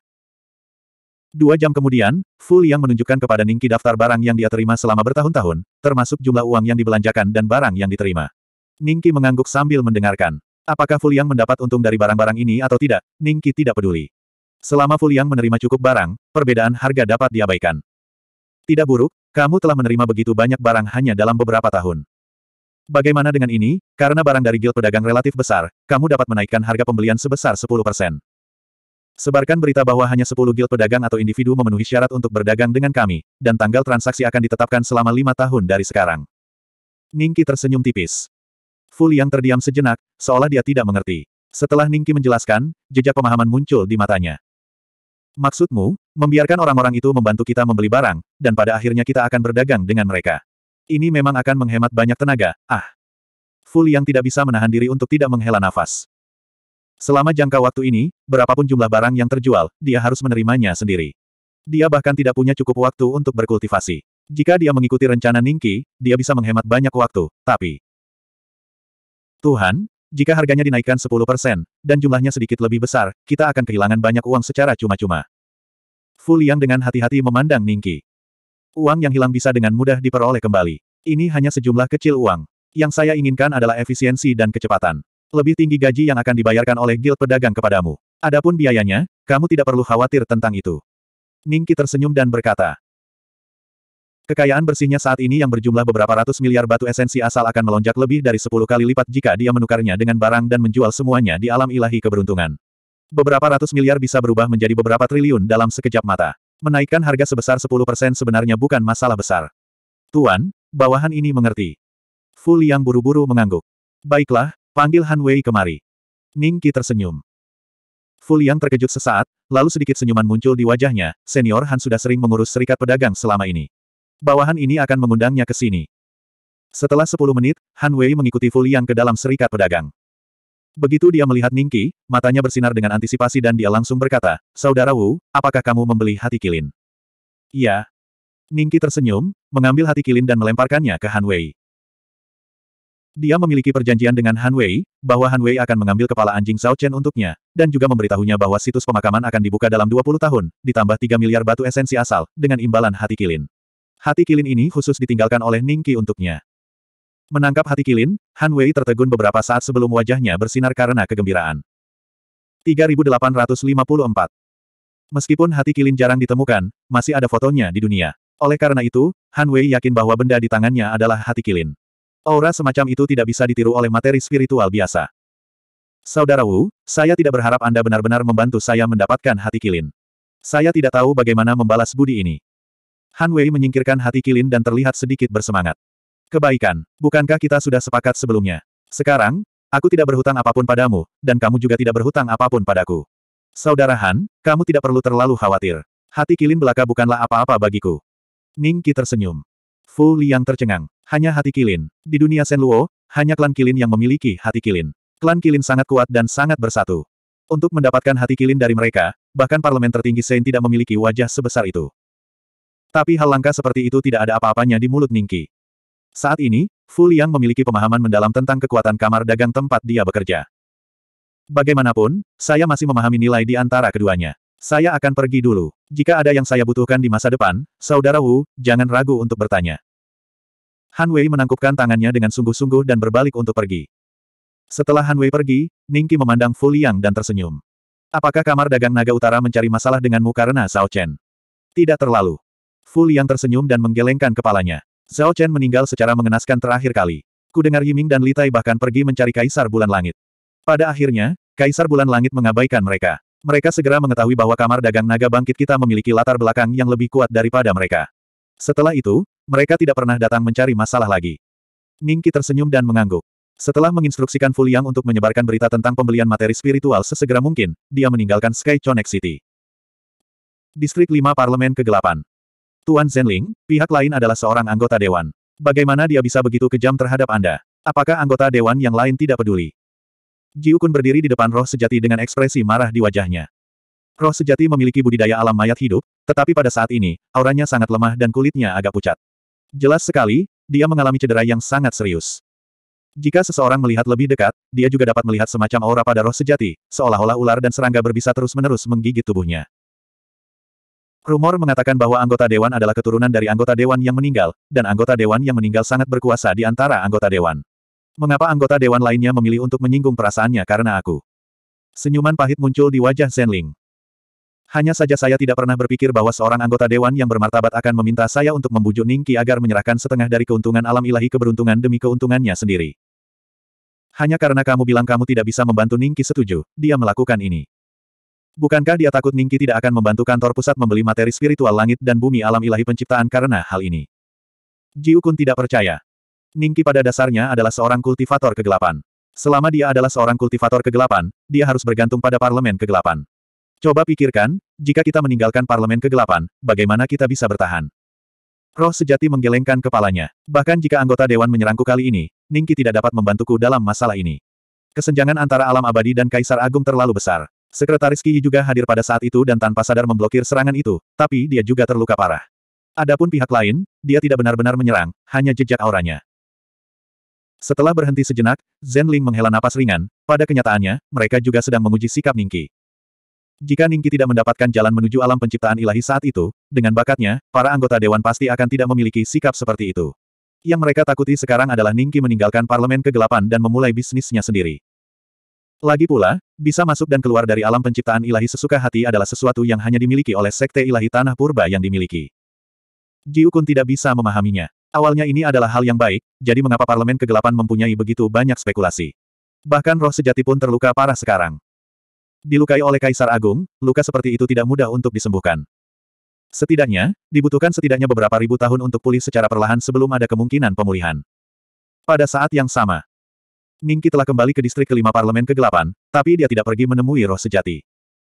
Dua jam kemudian, Fu Liang menunjukkan kepada Ningki daftar barang yang dia terima selama bertahun-tahun, termasuk jumlah uang yang dibelanjakan dan barang yang diterima. Ningki mengangguk sambil mendengarkan. Apakah Fu Liang mendapat untung dari barang-barang ini atau tidak, Ningki tidak peduli. Selama Fu Liang menerima cukup barang, perbedaan harga dapat diabaikan. Tidak buruk, kamu telah menerima begitu banyak barang hanya dalam beberapa tahun. Bagaimana dengan ini? Karena barang dari guild pedagang relatif besar, kamu dapat menaikkan harga pembelian sebesar 10%. Sebarkan berita bahwa hanya 10 guild pedagang atau individu memenuhi syarat untuk berdagang dengan kami, dan tanggal transaksi akan ditetapkan selama lima tahun dari sekarang. Ningki tersenyum tipis. Fu yang terdiam sejenak, seolah dia tidak mengerti. Setelah Ningki menjelaskan, jejak pemahaman muncul di matanya. Maksudmu, membiarkan orang-orang itu membantu kita membeli barang, dan pada akhirnya kita akan berdagang dengan mereka. Ini memang akan menghemat banyak tenaga, ah. Fu yang tidak bisa menahan diri untuk tidak menghela nafas. Selama jangka waktu ini, berapapun jumlah barang yang terjual, dia harus menerimanya sendiri. Dia bahkan tidak punya cukup waktu untuk berkultivasi. Jika dia mengikuti rencana Ningki, dia bisa menghemat banyak waktu, tapi... Tuhan, jika harganya dinaikkan 10%, dan jumlahnya sedikit lebih besar, kita akan kehilangan banyak uang secara cuma-cuma. Fu Liang dengan hati-hati memandang Ningki. Uang yang hilang bisa dengan mudah diperoleh kembali. Ini hanya sejumlah kecil uang. Yang saya inginkan adalah efisiensi dan kecepatan. Lebih tinggi gaji yang akan dibayarkan oleh guild pedagang kepadamu. Adapun biayanya, kamu tidak perlu khawatir tentang itu. Ningki tersenyum dan berkata, Kekayaan bersihnya saat ini yang berjumlah beberapa ratus miliar batu esensi asal akan melonjak lebih dari sepuluh kali lipat jika dia menukarnya dengan barang dan menjual semuanya di alam ilahi keberuntungan. Beberapa ratus miliar bisa berubah menjadi beberapa triliun dalam sekejap mata. Menaikkan harga sebesar 10% sebenarnya bukan masalah besar. Tuan, bawahan ini mengerti. Fu Liang buru-buru mengangguk. Baiklah, panggil Han Wei kemari. Ning Qi tersenyum. Fu Liang terkejut sesaat, lalu sedikit senyuman muncul di wajahnya, senior Han sudah sering mengurus serikat pedagang selama ini. Bawahan ini akan mengundangnya ke sini. Setelah 10 menit, Han Wei mengikuti Fu Liang ke dalam serikat pedagang. Begitu dia melihat Ningki, matanya bersinar dengan antisipasi dan dia langsung berkata, Saudara Wu, apakah kamu membeli hati Kilin? Ya, Ningki tersenyum, mengambil hati Kilin dan melemparkannya ke Han Wei. Dia memiliki perjanjian dengan Han Wei, bahwa Han Wei akan mengambil kepala anjing Zhao Chen untuknya, dan juga memberitahunya bahwa situs pemakaman akan dibuka dalam 20 tahun, ditambah 3 miliar batu esensi asal, dengan imbalan hati Kilin. Hati Kilin ini khusus ditinggalkan oleh Ningki untuknya. Menangkap hati Kilin, Han Wei tertegun beberapa saat sebelum wajahnya bersinar karena kegembiraan. 3854 Meskipun hati Kilin jarang ditemukan, masih ada fotonya di dunia. Oleh karena itu, Han Wei yakin bahwa benda di tangannya adalah hati Kilin. Aura semacam itu tidak bisa ditiru oleh materi spiritual biasa. Saudara Wu, saya tidak berharap Anda benar-benar membantu saya mendapatkan hati Kilin. Saya tidak tahu bagaimana membalas budi ini. Han Wei menyingkirkan hati Kilin dan terlihat sedikit bersemangat. Kebaikan. Bukankah kita sudah sepakat sebelumnya? Sekarang, aku tidak berhutang apapun padamu, dan kamu juga tidak berhutang apapun padaku. Saudara Han, kamu tidak perlu terlalu khawatir. Hati kilin belaka bukanlah apa-apa bagiku. Ning Qi tersenyum. Fu Liang tercengang. Hanya hati kilin. Di dunia Luo, hanya klan kilin yang memiliki hati kilin. Klan kilin sangat kuat dan sangat bersatu. Untuk mendapatkan hati kilin dari mereka, bahkan parlemen tertinggi Sein tidak memiliki wajah sebesar itu. Tapi hal langka seperti itu tidak ada apa-apanya di mulut Ningki. Saat ini, Fu Liang memiliki pemahaman mendalam tentang kekuatan kamar dagang tempat dia bekerja. Bagaimanapun, saya masih memahami nilai di antara keduanya. Saya akan pergi dulu. Jika ada yang saya butuhkan di masa depan, Saudara Wu, jangan ragu untuk bertanya. Han Wei menangkupkan tangannya dengan sungguh-sungguh dan berbalik untuk pergi. Setelah Han Wei pergi, Ning Qi memandang Fu Liang dan tersenyum. Apakah kamar dagang naga utara mencari masalah denganmu karena Zhao Chen? Tidak terlalu. Fu Liang tersenyum dan menggelengkan kepalanya. Zhao Chen meninggal secara mengenaskan terakhir kali. Ku dengar Yiming dan Litai bahkan pergi mencari Kaisar Bulan Langit. Pada akhirnya, Kaisar Bulan Langit mengabaikan mereka. Mereka segera mengetahui bahwa kamar dagang naga bangkit kita memiliki latar belakang yang lebih kuat daripada mereka. Setelah itu, mereka tidak pernah datang mencari masalah lagi. Ningki tersenyum dan mengangguk. Setelah menginstruksikan Fuliang untuk menyebarkan berita tentang pembelian materi spiritual sesegera mungkin, dia meninggalkan Sky Connect City. Distrik 5 Parlemen Kegelapan Tuan Zhenling, pihak lain adalah seorang anggota dewan. Bagaimana dia bisa begitu kejam terhadap Anda? Apakah anggota dewan yang lain tidak peduli? Jiukun berdiri di depan roh sejati dengan ekspresi marah di wajahnya. Roh sejati memiliki budidaya alam mayat hidup, tetapi pada saat ini, auranya sangat lemah dan kulitnya agak pucat. Jelas sekali, dia mengalami cedera yang sangat serius. Jika seseorang melihat lebih dekat, dia juga dapat melihat semacam aura pada roh sejati, seolah-olah ular dan serangga berbisa terus-menerus menggigit tubuhnya. Rumor mengatakan bahwa anggota dewan adalah keturunan dari anggota dewan yang meninggal, dan anggota dewan yang meninggal sangat berkuasa di antara anggota dewan. Mengapa anggota dewan lainnya memilih untuk menyinggung perasaannya karena aku? Senyuman pahit muncul di wajah Ling. Hanya saja saya tidak pernah berpikir bahwa seorang anggota dewan yang bermartabat akan meminta saya untuk membujuk Ning Ningki agar menyerahkan setengah dari keuntungan alam ilahi keberuntungan demi keuntungannya sendiri. Hanya karena kamu bilang kamu tidak bisa membantu Ning Ningki setuju, dia melakukan ini. Bukankah dia takut Ningki tidak akan membantu kantor pusat membeli materi spiritual langit dan bumi alam ilahi penciptaan karena hal ini? Jiukun tidak percaya. Ningki pada dasarnya adalah seorang kultivator kegelapan. Selama dia adalah seorang kultivator kegelapan, dia harus bergantung pada parlemen kegelapan. Coba pikirkan, jika kita meninggalkan parlemen kegelapan, bagaimana kita bisa bertahan? Roh sejati menggelengkan kepalanya. Bahkan jika anggota dewan menyerangku kali ini, Ningki tidak dapat membantuku dalam masalah ini. Kesenjangan antara alam abadi dan kaisar agung terlalu besar. Sekretaris Qi juga hadir pada saat itu dan tanpa sadar memblokir serangan itu, tapi dia juga terluka parah. Adapun pihak lain, dia tidak benar-benar menyerang, hanya jejak auranya. Setelah berhenti sejenak, Zhen Ling menghela napas ringan, pada kenyataannya, mereka juga sedang menguji sikap Ningki. Jika Ningki tidak mendapatkan jalan menuju alam penciptaan ilahi saat itu, dengan bakatnya, para anggota dewan pasti akan tidak memiliki sikap seperti itu. Yang mereka takuti sekarang adalah Ningki meninggalkan parlemen kegelapan dan memulai bisnisnya sendiri. Lagi pula, bisa masuk dan keluar dari alam penciptaan ilahi sesuka hati adalah sesuatu yang hanya dimiliki oleh sekte ilahi tanah purba yang dimiliki. Jiukun tidak bisa memahaminya. Awalnya ini adalah hal yang baik, jadi mengapa parlemen kegelapan mempunyai begitu banyak spekulasi. Bahkan roh sejati pun terluka parah sekarang. Dilukai oleh Kaisar Agung, luka seperti itu tidak mudah untuk disembuhkan. Setidaknya, dibutuhkan setidaknya beberapa ribu tahun untuk pulih secara perlahan sebelum ada kemungkinan pemulihan. Pada saat yang sama, Ningki telah kembali ke distrik kelima parlemen kegelapan, tapi dia tidak pergi menemui roh sejati.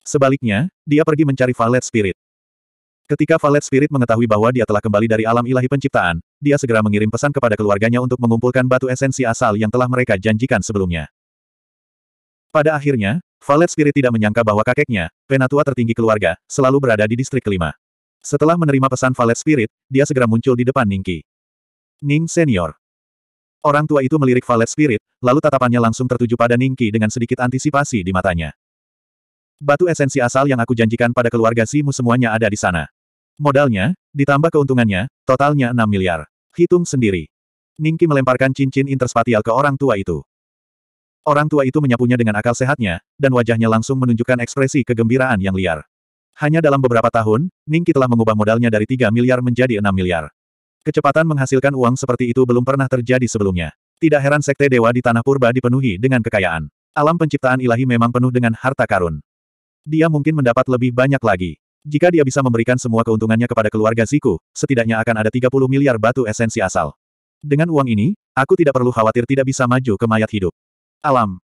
Sebaliknya, dia pergi mencari Valet Spirit. Ketika Valet Spirit mengetahui bahwa dia telah kembali dari alam ilahi penciptaan, dia segera mengirim pesan kepada keluarganya untuk mengumpulkan batu esensi asal yang telah mereka janjikan sebelumnya. Pada akhirnya, Valet Spirit tidak menyangka bahwa kakeknya, penatua tertinggi keluarga, selalu berada di distrik kelima. Setelah menerima pesan Valet Spirit, dia segera muncul di depan Ningki. Ning Senior. Orang tua itu melirik Valet Spirit, lalu tatapannya langsung tertuju pada Ningki dengan sedikit antisipasi di matanya. Batu esensi asal yang aku janjikan pada keluarga Simu semuanya ada di sana. Modalnya, ditambah keuntungannya, totalnya 6 miliar. Hitung sendiri. Ningki melemparkan cincin interspatial ke orang tua itu. Orang tua itu menyapunya dengan akal sehatnya, dan wajahnya langsung menunjukkan ekspresi kegembiraan yang liar. Hanya dalam beberapa tahun, Ningki telah mengubah modalnya dari 3 miliar menjadi 6 miliar. Kecepatan menghasilkan uang seperti itu belum pernah terjadi sebelumnya. Tidak heran sekte dewa di tanah purba dipenuhi dengan kekayaan. Alam penciptaan ilahi memang penuh dengan harta karun. Dia mungkin mendapat lebih banyak lagi. Jika dia bisa memberikan semua keuntungannya kepada keluarga Ziku, setidaknya akan ada 30 miliar batu esensi asal. Dengan uang ini, aku tidak perlu khawatir tidak bisa maju ke mayat hidup. Alam.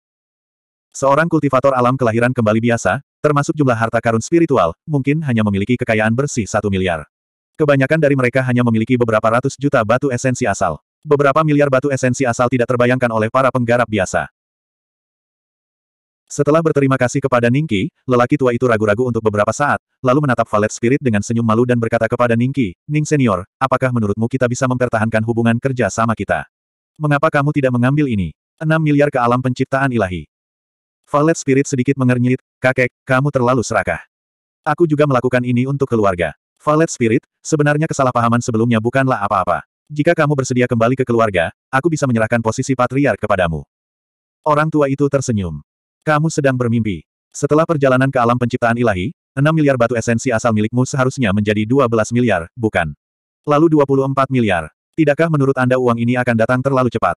Seorang kultivator alam kelahiran kembali biasa, termasuk jumlah harta karun spiritual, mungkin hanya memiliki kekayaan bersih satu miliar. Kebanyakan dari mereka hanya memiliki beberapa ratus juta batu esensi asal. Beberapa miliar batu esensi asal tidak terbayangkan oleh para penggarap biasa. Setelah berterima kasih kepada Ningki, lelaki tua itu ragu-ragu untuk beberapa saat, lalu menatap Valet Spirit dengan senyum malu dan berkata kepada Ningki, Ning Senior, apakah menurutmu kita bisa mempertahankan hubungan kerja sama kita? Mengapa kamu tidak mengambil ini? 6 miliar ke alam penciptaan ilahi. Valet Spirit sedikit mengernyit, kakek, kamu terlalu serakah. Aku juga melakukan ini untuk keluarga. Valet Spirit, Sebenarnya kesalahpahaman sebelumnya bukanlah apa-apa. Jika kamu bersedia kembali ke keluarga, aku bisa menyerahkan posisi patriark kepadamu. Orang tua itu tersenyum. Kamu sedang bermimpi. Setelah perjalanan ke alam penciptaan ilahi, 6 miliar batu esensi asal milikmu seharusnya menjadi 12 miliar, bukan? Lalu 24 miliar. Tidakkah menurut Anda uang ini akan datang terlalu cepat?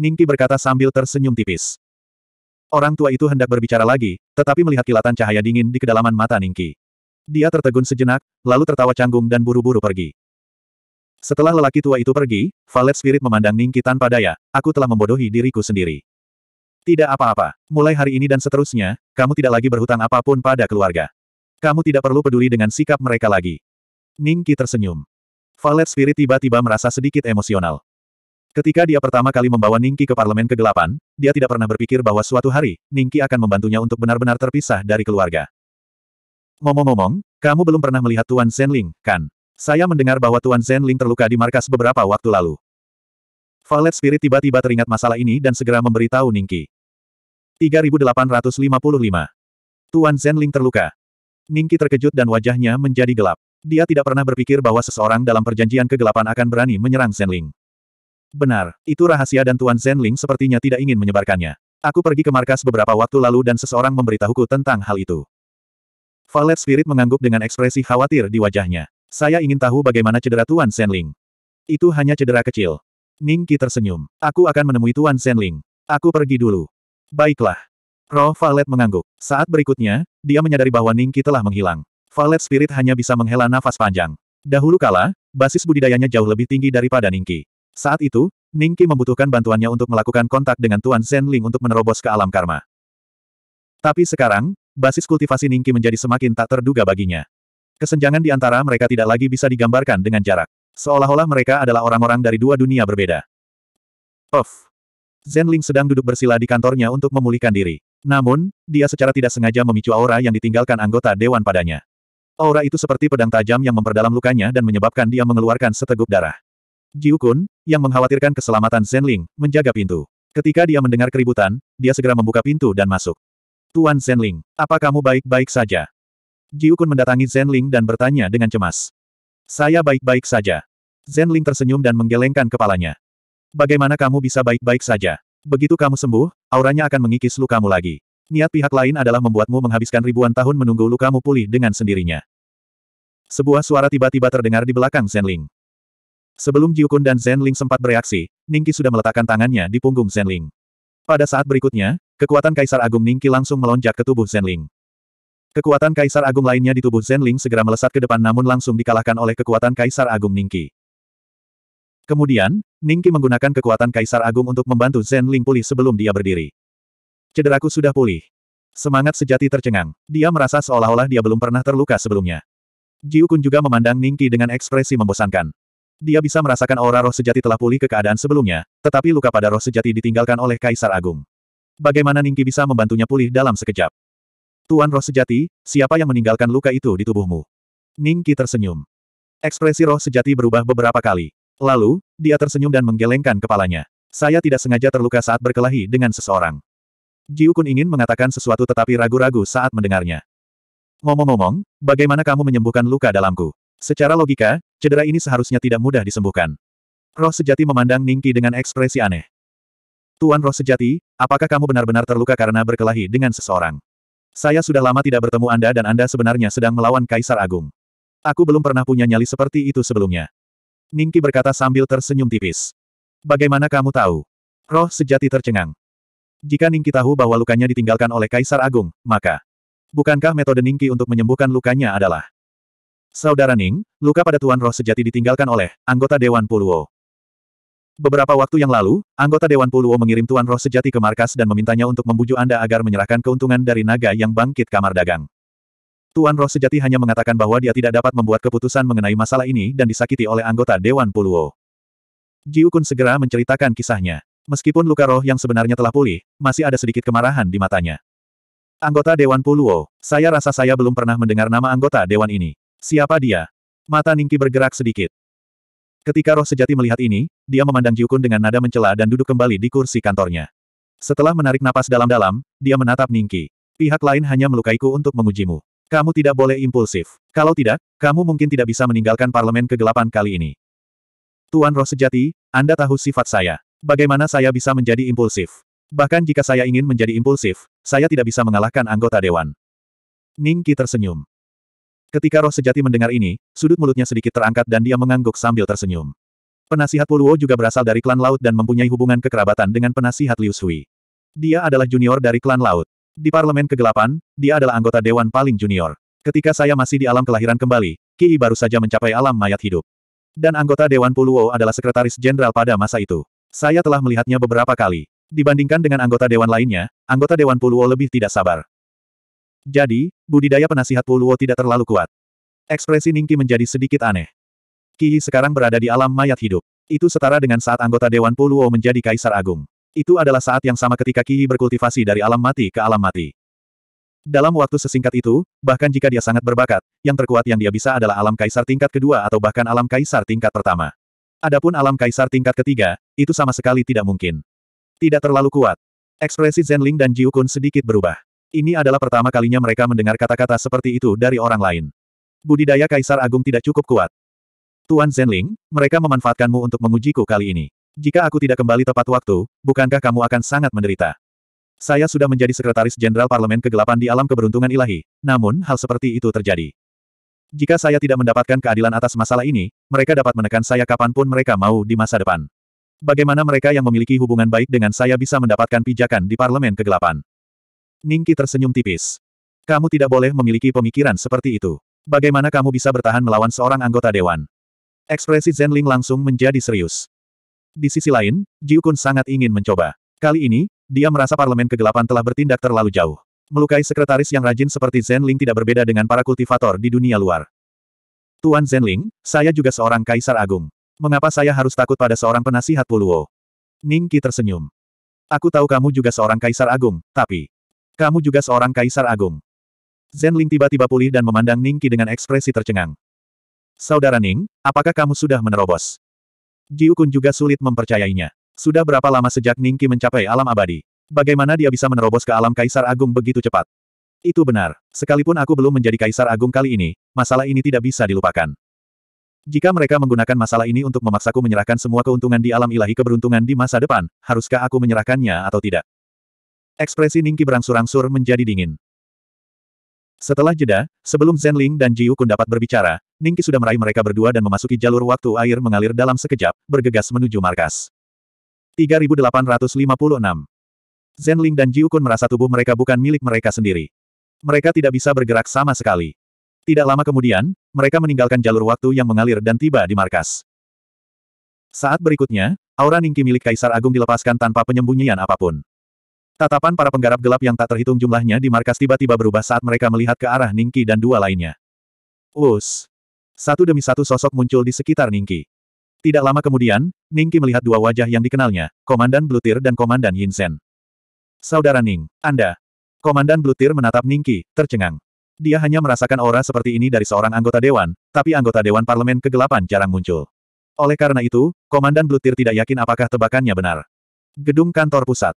Ningki berkata sambil tersenyum tipis. Orang tua itu hendak berbicara lagi, tetapi melihat kilatan cahaya dingin di kedalaman mata Ningki. Dia tertegun sejenak, lalu tertawa canggung dan buru-buru pergi. Setelah lelaki tua itu pergi, Valet Spirit memandang Ningki tanpa daya, aku telah membodohi diriku sendiri. Tidak apa-apa, mulai hari ini dan seterusnya, kamu tidak lagi berhutang apapun pada keluarga. Kamu tidak perlu peduli dengan sikap mereka lagi. Ningki tersenyum. Valet Spirit tiba-tiba merasa sedikit emosional. Ketika dia pertama kali membawa Ningki ke Parlemen Kegelapan, dia tidak pernah berpikir bahwa suatu hari, Ningki akan membantunya untuk benar-benar terpisah dari keluarga. Ngomong-ngomong, kamu belum pernah melihat Tuan Zhenling, kan? Saya mendengar bahwa Tuan Zhenling terluka di markas beberapa waktu lalu. Valet Spirit tiba-tiba teringat masalah ini dan segera memberitahu Ningki. 3855. Tuan Zhenling terluka. Ningki terkejut dan wajahnya menjadi gelap. Dia tidak pernah berpikir bahwa seseorang dalam perjanjian kegelapan akan berani menyerang Zhenling. Benar, itu rahasia dan Tuan Zhenling sepertinya tidak ingin menyebarkannya. Aku pergi ke markas beberapa waktu lalu dan seseorang memberitahuku tentang hal itu. Valet Spirit mengangguk dengan ekspresi khawatir di wajahnya. Saya ingin tahu bagaimana cedera Tuan Senling. Itu hanya cedera kecil. Ning Qi tersenyum. Aku akan menemui Tuan Senling. Aku pergi dulu. Baiklah. Roh Valet mengangguk. Saat berikutnya, dia menyadari bahwa Ning Qi telah menghilang. Valet Spirit hanya bisa menghela nafas panjang. Dahulu kala, basis budidayanya jauh lebih tinggi daripada Ning Qi. Saat itu, Ning Qi membutuhkan bantuannya untuk melakukan kontak dengan Tuan Senling untuk menerobos ke alam karma. Tapi sekarang, basis kultivasi Ningki menjadi semakin tak terduga baginya. Kesenjangan di antara mereka tidak lagi bisa digambarkan dengan jarak. Seolah-olah mereka adalah orang-orang dari dua dunia berbeda. Off. Zen Ling sedang duduk bersila di kantornya untuk memulihkan diri. Namun, dia secara tidak sengaja memicu aura yang ditinggalkan anggota dewan padanya. Aura itu seperti pedang tajam yang memperdalam lukanya dan menyebabkan dia mengeluarkan seteguk darah. Jiukun, yang mengkhawatirkan keselamatan Zenling, menjaga pintu. Ketika dia mendengar keributan, dia segera membuka pintu dan masuk. Tuan Zhenling, apa kamu baik-baik saja? Jiukun mendatangi Zhenling dan bertanya dengan cemas. Saya baik-baik saja. Zhenling tersenyum dan menggelengkan kepalanya. Bagaimana kamu bisa baik-baik saja? Begitu kamu sembuh, auranya akan mengikis lukamu lagi. Niat pihak lain adalah membuatmu menghabiskan ribuan tahun menunggu lukamu pulih dengan sendirinya. Sebuah suara tiba-tiba terdengar di belakang Zhenling. Sebelum Jiukun dan Zhenling sempat bereaksi, Ningki sudah meletakkan tangannya di punggung Zhenling. Pada saat berikutnya, Kekuatan Kaisar Agung Ningki langsung melonjak ke tubuh Zenling. Kekuatan Kaisar Agung lainnya di tubuh Zenling segera melesat ke depan namun langsung dikalahkan oleh kekuatan Kaisar Agung Ningki. Kemudian, Ningki menggunakan kekuatan Kaisar Agung untuk membantu Zenling pulih sebelum dia berdiri. Cederaku sudah pulih. Semangat sejati tercengang. Dia merasa seolah-olah dia belum pernah terluka sebelumnya. Jiukun juga memandang Ningki dengan ekspresi membosankan. Dia bisa merasakan aura roh sejati telah pulih ke keadaan sebelumnya, tetapi luka pada roh sejati ditinggalkan oleh Kaisar Agung. Bagaimana Ningki bisa membantunya pulih dalam sekejap? Tuan roh sejati, siapa yang meninggalkan luka itu di tubuhmu? Ningki tersenyum. Ekspresi roh sejati berubah beberapa kali. Lalu, dia tersenyum dan menggelengkan kepalanya. Saya tidak sengaja terluka saat berkelahi dengan seseorang. Jiukun ingin mengatakan sesuatu tetapi ragu-ragu saat mendengarnya. Ngomong-ngomong, bagaimana kamu menyembuhkan luka dalamku? Secara logika, cedera ini seharusnya tidak mudah disembuhkan. Roh sejati memandang Ningki dengan ekspresi aneh. Tuan roh sejati, apakah kamu benar-benar terluka karena berkelahi dengan seseorang? Saya sudah lama tidak bertemu Anda dan Anda sebenarnya sedang melawan Kaisar Agung. Aku belum pernah punya nyali seperti itu sebelumnya. Ningki berkata sambil tersenyum tipis. Bagaimana kamu tahu? Roh sejati tercengang. Jika Ningki tahu bahwa lukanya ditinggalkan oleh Kaisar Agung, maka... Bukankah metode Ningki untuk menyembuhkan lukanya adalah... Saudara Ning, luka pada Tuan Roh Sejati ditinggalkan oleh anggota Dewan Puluo. Beberapa waktu yang lalu, anggota Dewan Puluo mengirim Tuan Roh Sejati ke markas dan memintanya untuk membujuk Anda agar menyerahkan keuntungan dari naga yang bangkit kamar dagang. Tuan Roh Sejati hanya mengatakan bahwa dia tidak dapat membuat keputusan mengenai masalah ini dan disakiti oleh anggota Dewan Puluo. Jiukun segera menceritakan kisahnya. Meskipun luka roh yang sebenarnya telah pulih, masih ada sedikit kemarahan di matanya. Anggota Dewan Puluo, saya rasa saya belum pernah mendengar nama anggota Dewan ini. Siapa dia? Mata Ningki bergerak sedikit. Ketika roh sejati melihat ini, dia memandang Jiukun dengan nada mencela dan duduk kembali di kursi kantornya. Setelah menarik napas dalam-dalam, dia menatap Ningki. Pihak lain hanya melukaiku untuk mengujimu. Kamu tidak boleh impulsif. Kalau tidak, kamu mungkin tidak bisa meninggalkan parlemen kegelapan kali ini. Tuan roh sejati, Anda tahu sifat saya. Bagaimana saya bisa menjadi impulsif? Bahkan jika saya ingin menjadi impulsif, saya tidak bisa mengalahkan anggota dewan. Ningki tersenyum. Ketika roh sejati mendengar ini, sudut mulutnya sedikit terangkat dan dia mengangguk sambil tersenyum. Penasihat Puluo juga berasal dari klan laut dan mempunyai hubungan kekerabatan dengan penasihat Liu Sui. Dia adalah junior dari klan laut. Di Parlemen Kegelapan, dia adalah anggota Dewan paling junior. Ketika saya masih di alam kelahiran kembali, Ki baru saja mencapai alam mayat hidup. Dan anggota Dewan Puluo adalah sekretaris jenderal pada masa itu. Saya telah melihatnya beberapa kali. Dibandingkan dengan anggota dewan lainnya, anggota dewan Puluo lebih tidak sabar. Jadi, budidaya penasihat Puluo tidak terlalu kuat. Ekspresi Ningki menjadi sedikit aneh. Qi sekarang berada di alam mayat hidup. Itu setara dengan saat anggota Dewan Puluo menjadi Kaisar Agung. Itu adalah saat yang sama ketika Qi berkultivasi dari alam mati ke alam mati. Dalam waktu sesingkat itu, bahkan jika dia sangat berbakat, yang terkuat yang dia bisa adalah alam kaisar tingkat kedua atau bahkan alam kaisar tingkat pertama. Adapun alam kaisar tingkat ketiga, itu sama sekali tidak mungkin. Tidak terlalu kuat. Ekspresi Zenling dan Jiukun sedikit berubah. Ini adalah pertama kalinya mereka mendengar kata-kata seperti itu dari orang lain. Budidaya Kaisar Agung tidak cukup kuat. Tuan Zenling, mereka memanfaatkanmu untuk mengujiku kali ini. Jika aku tidak kembali tepat waktu, bukankah kamu akan sangat menderita? Saya sudah menjadi Sekretaris Jenderal Parlemen Kegelapan di Alam Keberuntungan Ilahi, namun hal seperti itu terjadi. Jika saya tidak mendapatkan keadilan atas masalah ini, mereka dapat menekan saya kapanpun mereka mau di masa depan. Bagaimana mereka yang memiliki hubungan baik dengan saya bisa mendapatkan pijakan di Parlemen Kegelapan? Ningki tersenyum tipis. Kamu tidak boleh memiliki pemikiran seperti itu. Bagaimana kamu bisa bertahan melawan seorang anggota dewan? Ekspresi Zenling langsung menjadi serius. Di sisi lain, Jiukun sangat ingin mencoba. Kali ini, dia merasa parlemen kegelapan telah bertindak terlalu jauh. Melukai sekretaris yang rajin seperti Zenling tidak berbeda dengan para kultivator di dunia luar. Tuan Zenling, saya juga seorang kaisar agung. Mengapa saya harus takut pada seorang penasihat Puluo? Ningki tersenyum. Aku tahu kamu juga seorang kaisar agung, tapi kamu juga seorang kaisar agung. Zen Ling tiba-tiba pulih dan memandang Ning Qi dengan ekspresi tercengang. Saudara Ning, apakah kamu sudah menerobos? Jiu Kun juga sulit mempercayainya. Sudah berapa lama sejak Ning Qi mencapai alam abadi? Bagaimana dia bisa menerobos ke alam kaisar agung begitu cepat? Itu benar. Sekalipun aku belum menjadi kaisar agung kali ini, masalah ini tidak bisa dilupakan. Jika mereka menggunakan masalah ini untuk memaksaku menyerahkan semua keuntungan di alam ilahi keberuntungan di masa depan, haruskah aku menyerahkannya atau tidak? Ekspresi Ningki berangsur-angsur menjadi dingin. Setelah jeda, sebelum Zen Ling dan Ji Yukun dapat berbicara, Ningki sudah meraih mereka berdua dan memasuki jalur waktu air mengalir dalam sekejap, bergegas menuju markas. 3856 Zhen Ling dan Ji Yukun merasa tubuh mereka bukan milik mereka sendiri. Mereka tidak bisa bergerak sama sekali. Tidak lama kemudian, mereka meninggalkan jalur waktu yang mengalir dan tiba di markas. Saat berikutnya, aura Ningki milik Kaisar Agung dilepaskan tanpa penyembunyian apapun. Tatapan para penggarap gelap yang tak terhitung jumlahnya di markas tiba-tiba berubah saat mereka melihat ke arah Ningki dan dua lainnya. Us. Satu demi satu sosok muncul di sekitar Ningki. Tidak lama kemudian, Ningki melihat dua wajah yang dikenalnya, Komandan Blutir dan Komandan Yinsen. Saudara Ning, Anda. Komandan Blutir menatap Ningki, tercengang. Dia hanya merasakan aura seperti ini dari seorang anggota dewan, tapi anggota dewan parlemen kegelapan jarang muncul. Oleh karena itu, Komandan Blutir tidak yakin apakah tebakannya benar. Gedung kantor pusat.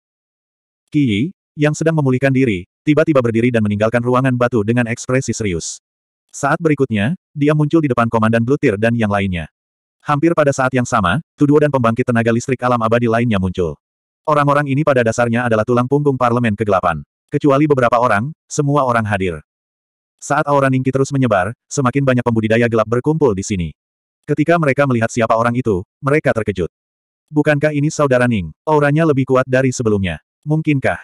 Kiyi yang sedang memulihkan diri, tiba-tiba berdiri dan meninggalkan ruangan batu dengan ekspresi serius. Saat berikutnya, dia muncul di depan Komandan Blutir dan yang lainnya. Hampir pada saat yang sama, Tuduo dan pembangkit tenaga listrik alam abadi lainnya muncul. Orang-orang ini pada dasarnya adalah tulang punggung parlemen kegelapan. Kecuali beberapa orang, semua orang hadir. Saat aura Ningki terus menyebar, semakin banyak pembudidaya gelap berkumpul di sini. Ketika mereka melihat siapa orang itu, mereka terkejut. Bukankah ini saudara Ning? Auranya lebih kuat dari sebelumnya. Mungkinkah?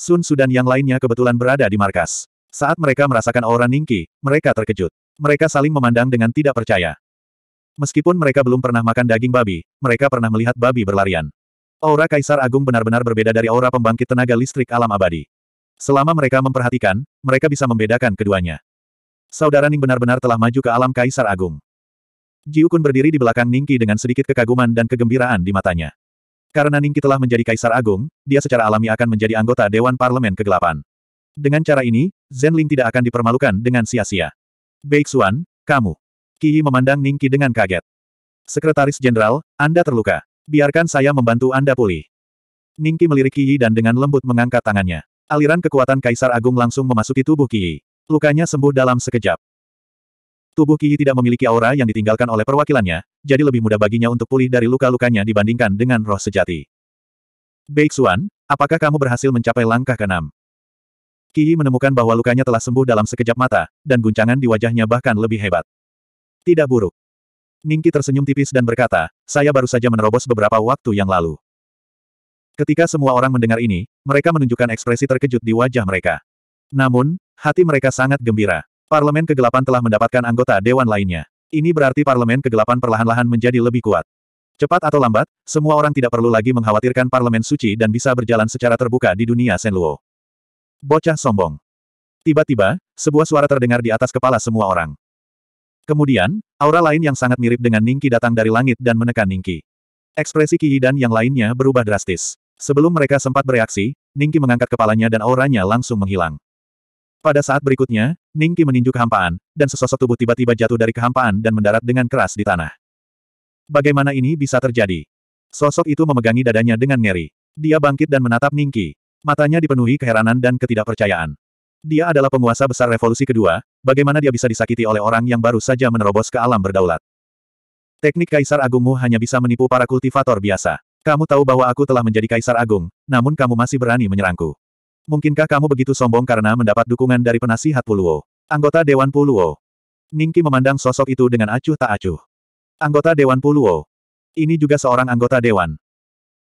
Sun Sudan yang lainnya kebetulan berada di markas. Saat mereka merasakan aura Ningki, mereka terkejut. Mereka saling memandang dengan tidak percaya. Meskipun mereka belum pernah makan daging babi, mereka pernah melihat babi berlarian. Aura Kaisar Agung benar-benar berbeda dari aura pembangkit tenaga listrik alam abadi. Selama mereka memperhatikan, mereka bisa membedakan keduanya. Saudara Ning benar-benar telah maju ke alam Kaisar Agung. Jiukun berdiri di belakang Ningki dengan sedikit kekaguman dan kegembiraan di matanya. Karena Ningki telah menjadi kaisar agung, dia secara alami akan menjadi anggota Dewan Parlemen Kegelapan. Dengan cara ini, Zenling tidak akan dipermalukan dengan sia-sia. Baik Xuan, kamu. Yi memandang Ningki dengan kaget. Sekretaris Jenderal, Anda terluka. Biarkan saya membantu Anda pulih. Ningki melirik Yi dan dengan lembut mengangkat tangannya. Aliran kekuatan Kaisar Agung langsung memasuki tubuh Yi. Lukanya sembuh dalam sekejap. Tubuh Qiyi tidak memiliki aura yang ditinggalkan oleh perwakilannya, jadi lebih mudah baginya untuk pulih dari luka-lukanya dibandingkan dengan roh sejati. Beixuan, apakah kamu berhasil mencapai langkah keenam? Qiyi menemukan bahwa lukanya telah sembuh dalam sekejap mata, dan guncangan di wajahnya bahkan lebih hebat. Tidak buruk. Ningki tersenyum tipis dan berkata, saya baru saja menerobos beberapa waktu yang lalu. Ketika semua orang mendengar ini, mereka menunjukkan ekspresi terkejut di wajah mereka. Namun, hati mereka sangat gembira. Parlemen kegelapan telah mendapatkan anggota dewan lainnya. Ini berarti parlemen kegelapan perlahan-lahan menjadi lebih kuat. Cepat atau lambat, semua orang tidak perlu lagi mengkhawatirkan parlemen suci dan bisa berjalan secara terbuka di dunia Senluo. Bocah sombong. Tiba-tiba, sebuah suara terdengar di atas kepala semua orang. Kemudian, aura lain yang sangat mirip dengan Ningki datang dari langit dan menekan Ningki. Ekspresi Qi dan yang lainnya berubah drastis. Sebelum mereka sempat bereaksi, Ningki mengangkat kepalanya dan auranya langsung menghilang. Pada saat berikutnya, Ningki meninju kehampaan, dan sesosok tubuh tiba-tiba jatuh dari kehampaan dan mendarat dengan keras di tanah. Bagaimana ini bisa terjadi? Sosok itu memegangi dadanya dengan ngeri. Dia bangkit dan menatap Ningki. Matanya dipenuhi keheranan dan ketidakpercayaan. Dia adalah penguasa besar revolusi kedua, bagaimana dia bisa disakiti oleh orang yang baru saja menerobos ke alam berdaulat? Teknik Kaisar Agungmu hanya bisa menipu para kultivator biasa. Kamu tahu bahwa aku telah menjadi Kaisar Agung, namun kamu masih berani menyerangku. Mungkinkah kamu begitu sombong karena mendapat dukungan dari penasihat Puluo? Anggota Dewan Puluo. Ningki memandang sosok itu dengan acuh tak acuh. Anggota Dewan Puluo. Ini juga seorang anggota Dewan.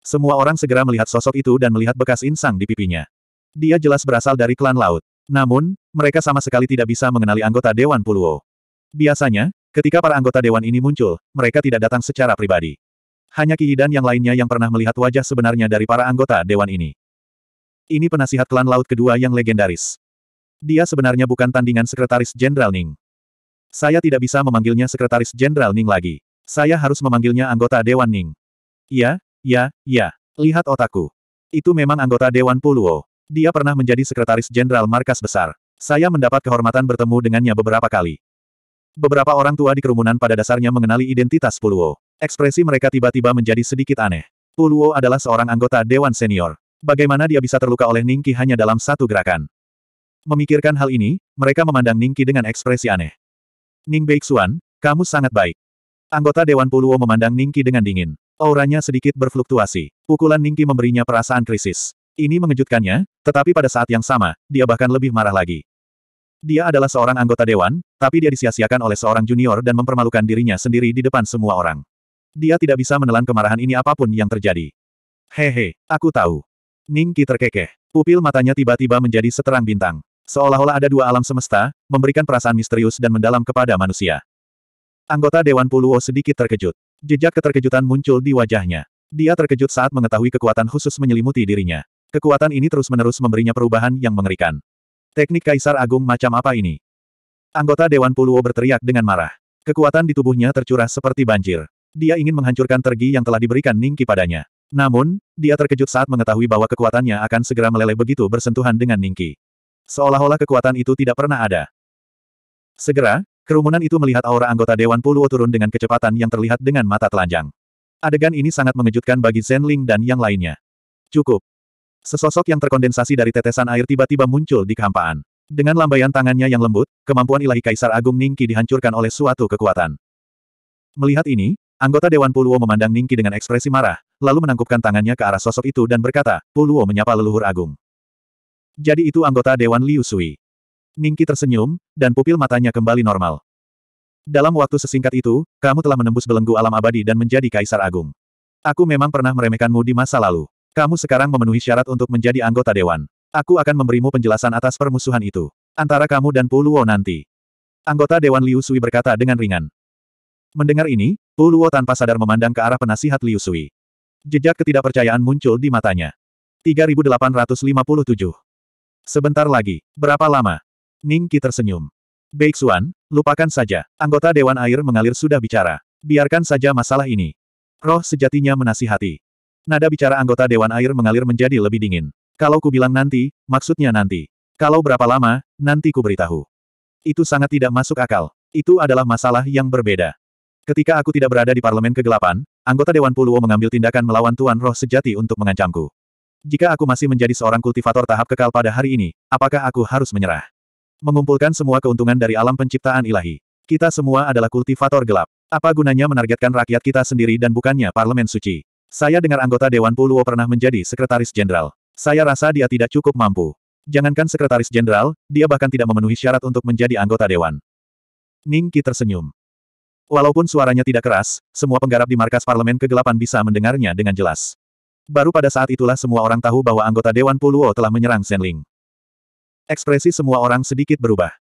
Semua orang segera melihat sosok itu dan melihat bekas insang di pipinya. Dia jelas berasal dari klan laut. Namun, mereka sama sekali tidak bisa mengenali anggota Dewan Puluo. Biasanya, ketika para anggota Dewan ini muncul, mereka tidak datang secara pribadi. Hanya Kihidan yang lainnya yang pernah melihat wajah sebenarnya dari para anggota Dewan ini. Ini penasihat klan laut kedua yang legendaris. Dia sebenarnya bukan tandingan Sekretaris Jenderal Ning. Saya tidak bisa memanggilnya Sekretaris Jenderal Ning lagi. Saya harus memanggilnya anggota Dewan Ning. Ya, ya, ya. Lihat otakku. Itu memang anggota Dewan Puluo. Dia pernah menjadi Sekretaris Jenderal Markas Besar. Saya mendapat kehormatan bertemu dengannya beberapa kali. Beberapa orang tua di kerumunan pada dasarnya mengenali identitas Puluo. Ekspresi mereka tiba-tiba menjadi sedikit aneh. Puluo adalah seorang anggota Dewan Senior. Bagaimana dia bisa terluka oleh Ningki hanya dalam satu gerakan? Memikirkan hal ini, mereka memandang Ningki dengan ekspresi aneh. Ning Beixuan, kamu sangat baik. Anggota Dewan Puluo memandang Ningki dengan dingin. Auranya sedikit berfluktuasi. Pukulan Ningki memberinya perasaan krisis. Ini mengejutkannya, tetapi pada saat yang sama, dia bahkan lebih marah lagi. Dia adalah seorang anggota dewan, tapi dia disia-siakan oleh seorang junior dan mempermalukan dirinya sendiri di depan semua orang. Dia tidak bisa menelan kemarahan ini apapun yang terjadi. Hehe, aku tahu. Ningki terkekeh. Pupil matanya tiba-tiba menjadi seterang bintang. Seolah-olah ada dua alam semesta, memberikan perasaan misterius dan mendalam kepada manusia. Anggota Dewan Puluo sedikit terkejut. Jejak keterkejutan muncul di wajahnya. Dia terkejut saat mengetahui kekuatan khusus menyelimuti dirinya. Kekuatan ini terus-menerus memberinya perubahan yang mengerikan. Teknik Kaisar Agung macam apa ini? Anggota Dewan Puluo berteriak dengan marah. Kekuatan di tubuhnya tercurah seperti banjir. Dia ingin menghancurkan tergi yang telah diberikan Ningki padanya. Namun, dia terkejut saat mengetahui bahwa kekuatannya akan segera meleleh begitu bersentuhan dengan Ningki. Seolah-olah kekuatan itu tidak pernah ada. Segera, kerumunan itu melihat aura anggota Dewan Puluo turun dengan kecepatan yang terlihat dengan mata telanjang. Adegan ini sangat mengejutkan bagi Zen Ling dan yang lainnya. Cukup. Sesosok yang terkondensasi dari tetesan air tiba-tiba muncul di kehampaan. Dengan lambaian tangannya yang lembut, kemampuan ilahi Kaisar Agung Ningki dihancurkan oleh suatu kekuatan. Melihat ini, anggota Dewan Puluo memandang Ningki dengan ekspresi marah, lalu menangkupkan tangannya ke arah sosok itu dan berkata, Puluo menyapa leluhur agung. Jadi itu anggota Dewan Liu Sui. Ningki tersenyum, dan pupil matanya kembali normal. Dalam waktu sesingkat itu, kamu telah menembus belenggu alam abadi dan menjadi kaisar agung. Aku memang pernah meremehkanmu di masa lalu. Kamu sekarang memenuhi syarat untuk menjadi anggota dewan. Aku akan memberimu penjelasan atas permusuhan itu. Antara kamu dan Puluo nanti. Anggota Dewan Liu Sui berkata dengan ringan. Mendengar ini, Puluo tanpa sadar memandang ke arah penasihat Liu Sui. Jejak ketidakpercayaan muncul di matanya. 3857. Sebentar lagi. Berapa lama? Ning Qi tersenyum. Beixuan, lupakan saja. Anggota Dewan Air mengalir sudah bicara. Biarkan saja masalah ini. Roh sejatinya menasihati. Nada bicara anggota Dewan Air mengalir menjadi lebih dingin. Kalau ku bilang nanti, maksudnya nanti. Kalau berapa lama, nanti ku beritahu. Itu sangat tidak masuk akal. Itu adalah masalah yang berbeda. Ketika aku tidak berada di Parlemen Kegelapan, Anggota Dewan Puluo mengambil tindakan melawan Tuan Roh Sejati untuk mengancamku. Jika aku masih menjadi seorang kultivator tahap kekal pada hari ini, apakah aku harus menyerah? Mengumpulkan semua keuntungan dari alam penciptaan ilahi. Kita semua adalah kultivator gelap. Apa gunanya menargetkan rakyat kita sendiri dan bukannya parlemen suci? Saya dengar anggota Dewan Puluo pernah menjadi sekretaris jenderal. Saya rasa dia tidak cukup mampu. Jangankan sekretaris jenderal, dia bahkan tidak memenuhi syarat untuk menjadi anggota dewan. Ning Qi tersenyum. Walaupun suaranya tidak keras, semua penggarap di markas parlemen kegelapan bisa mendengarnya dengan jelas. Baru pada saat itulah semua orang tahu bahwa anggota Dewan Puluo telah menyerang Senling. Ekspresi semua orang sedikit berubah.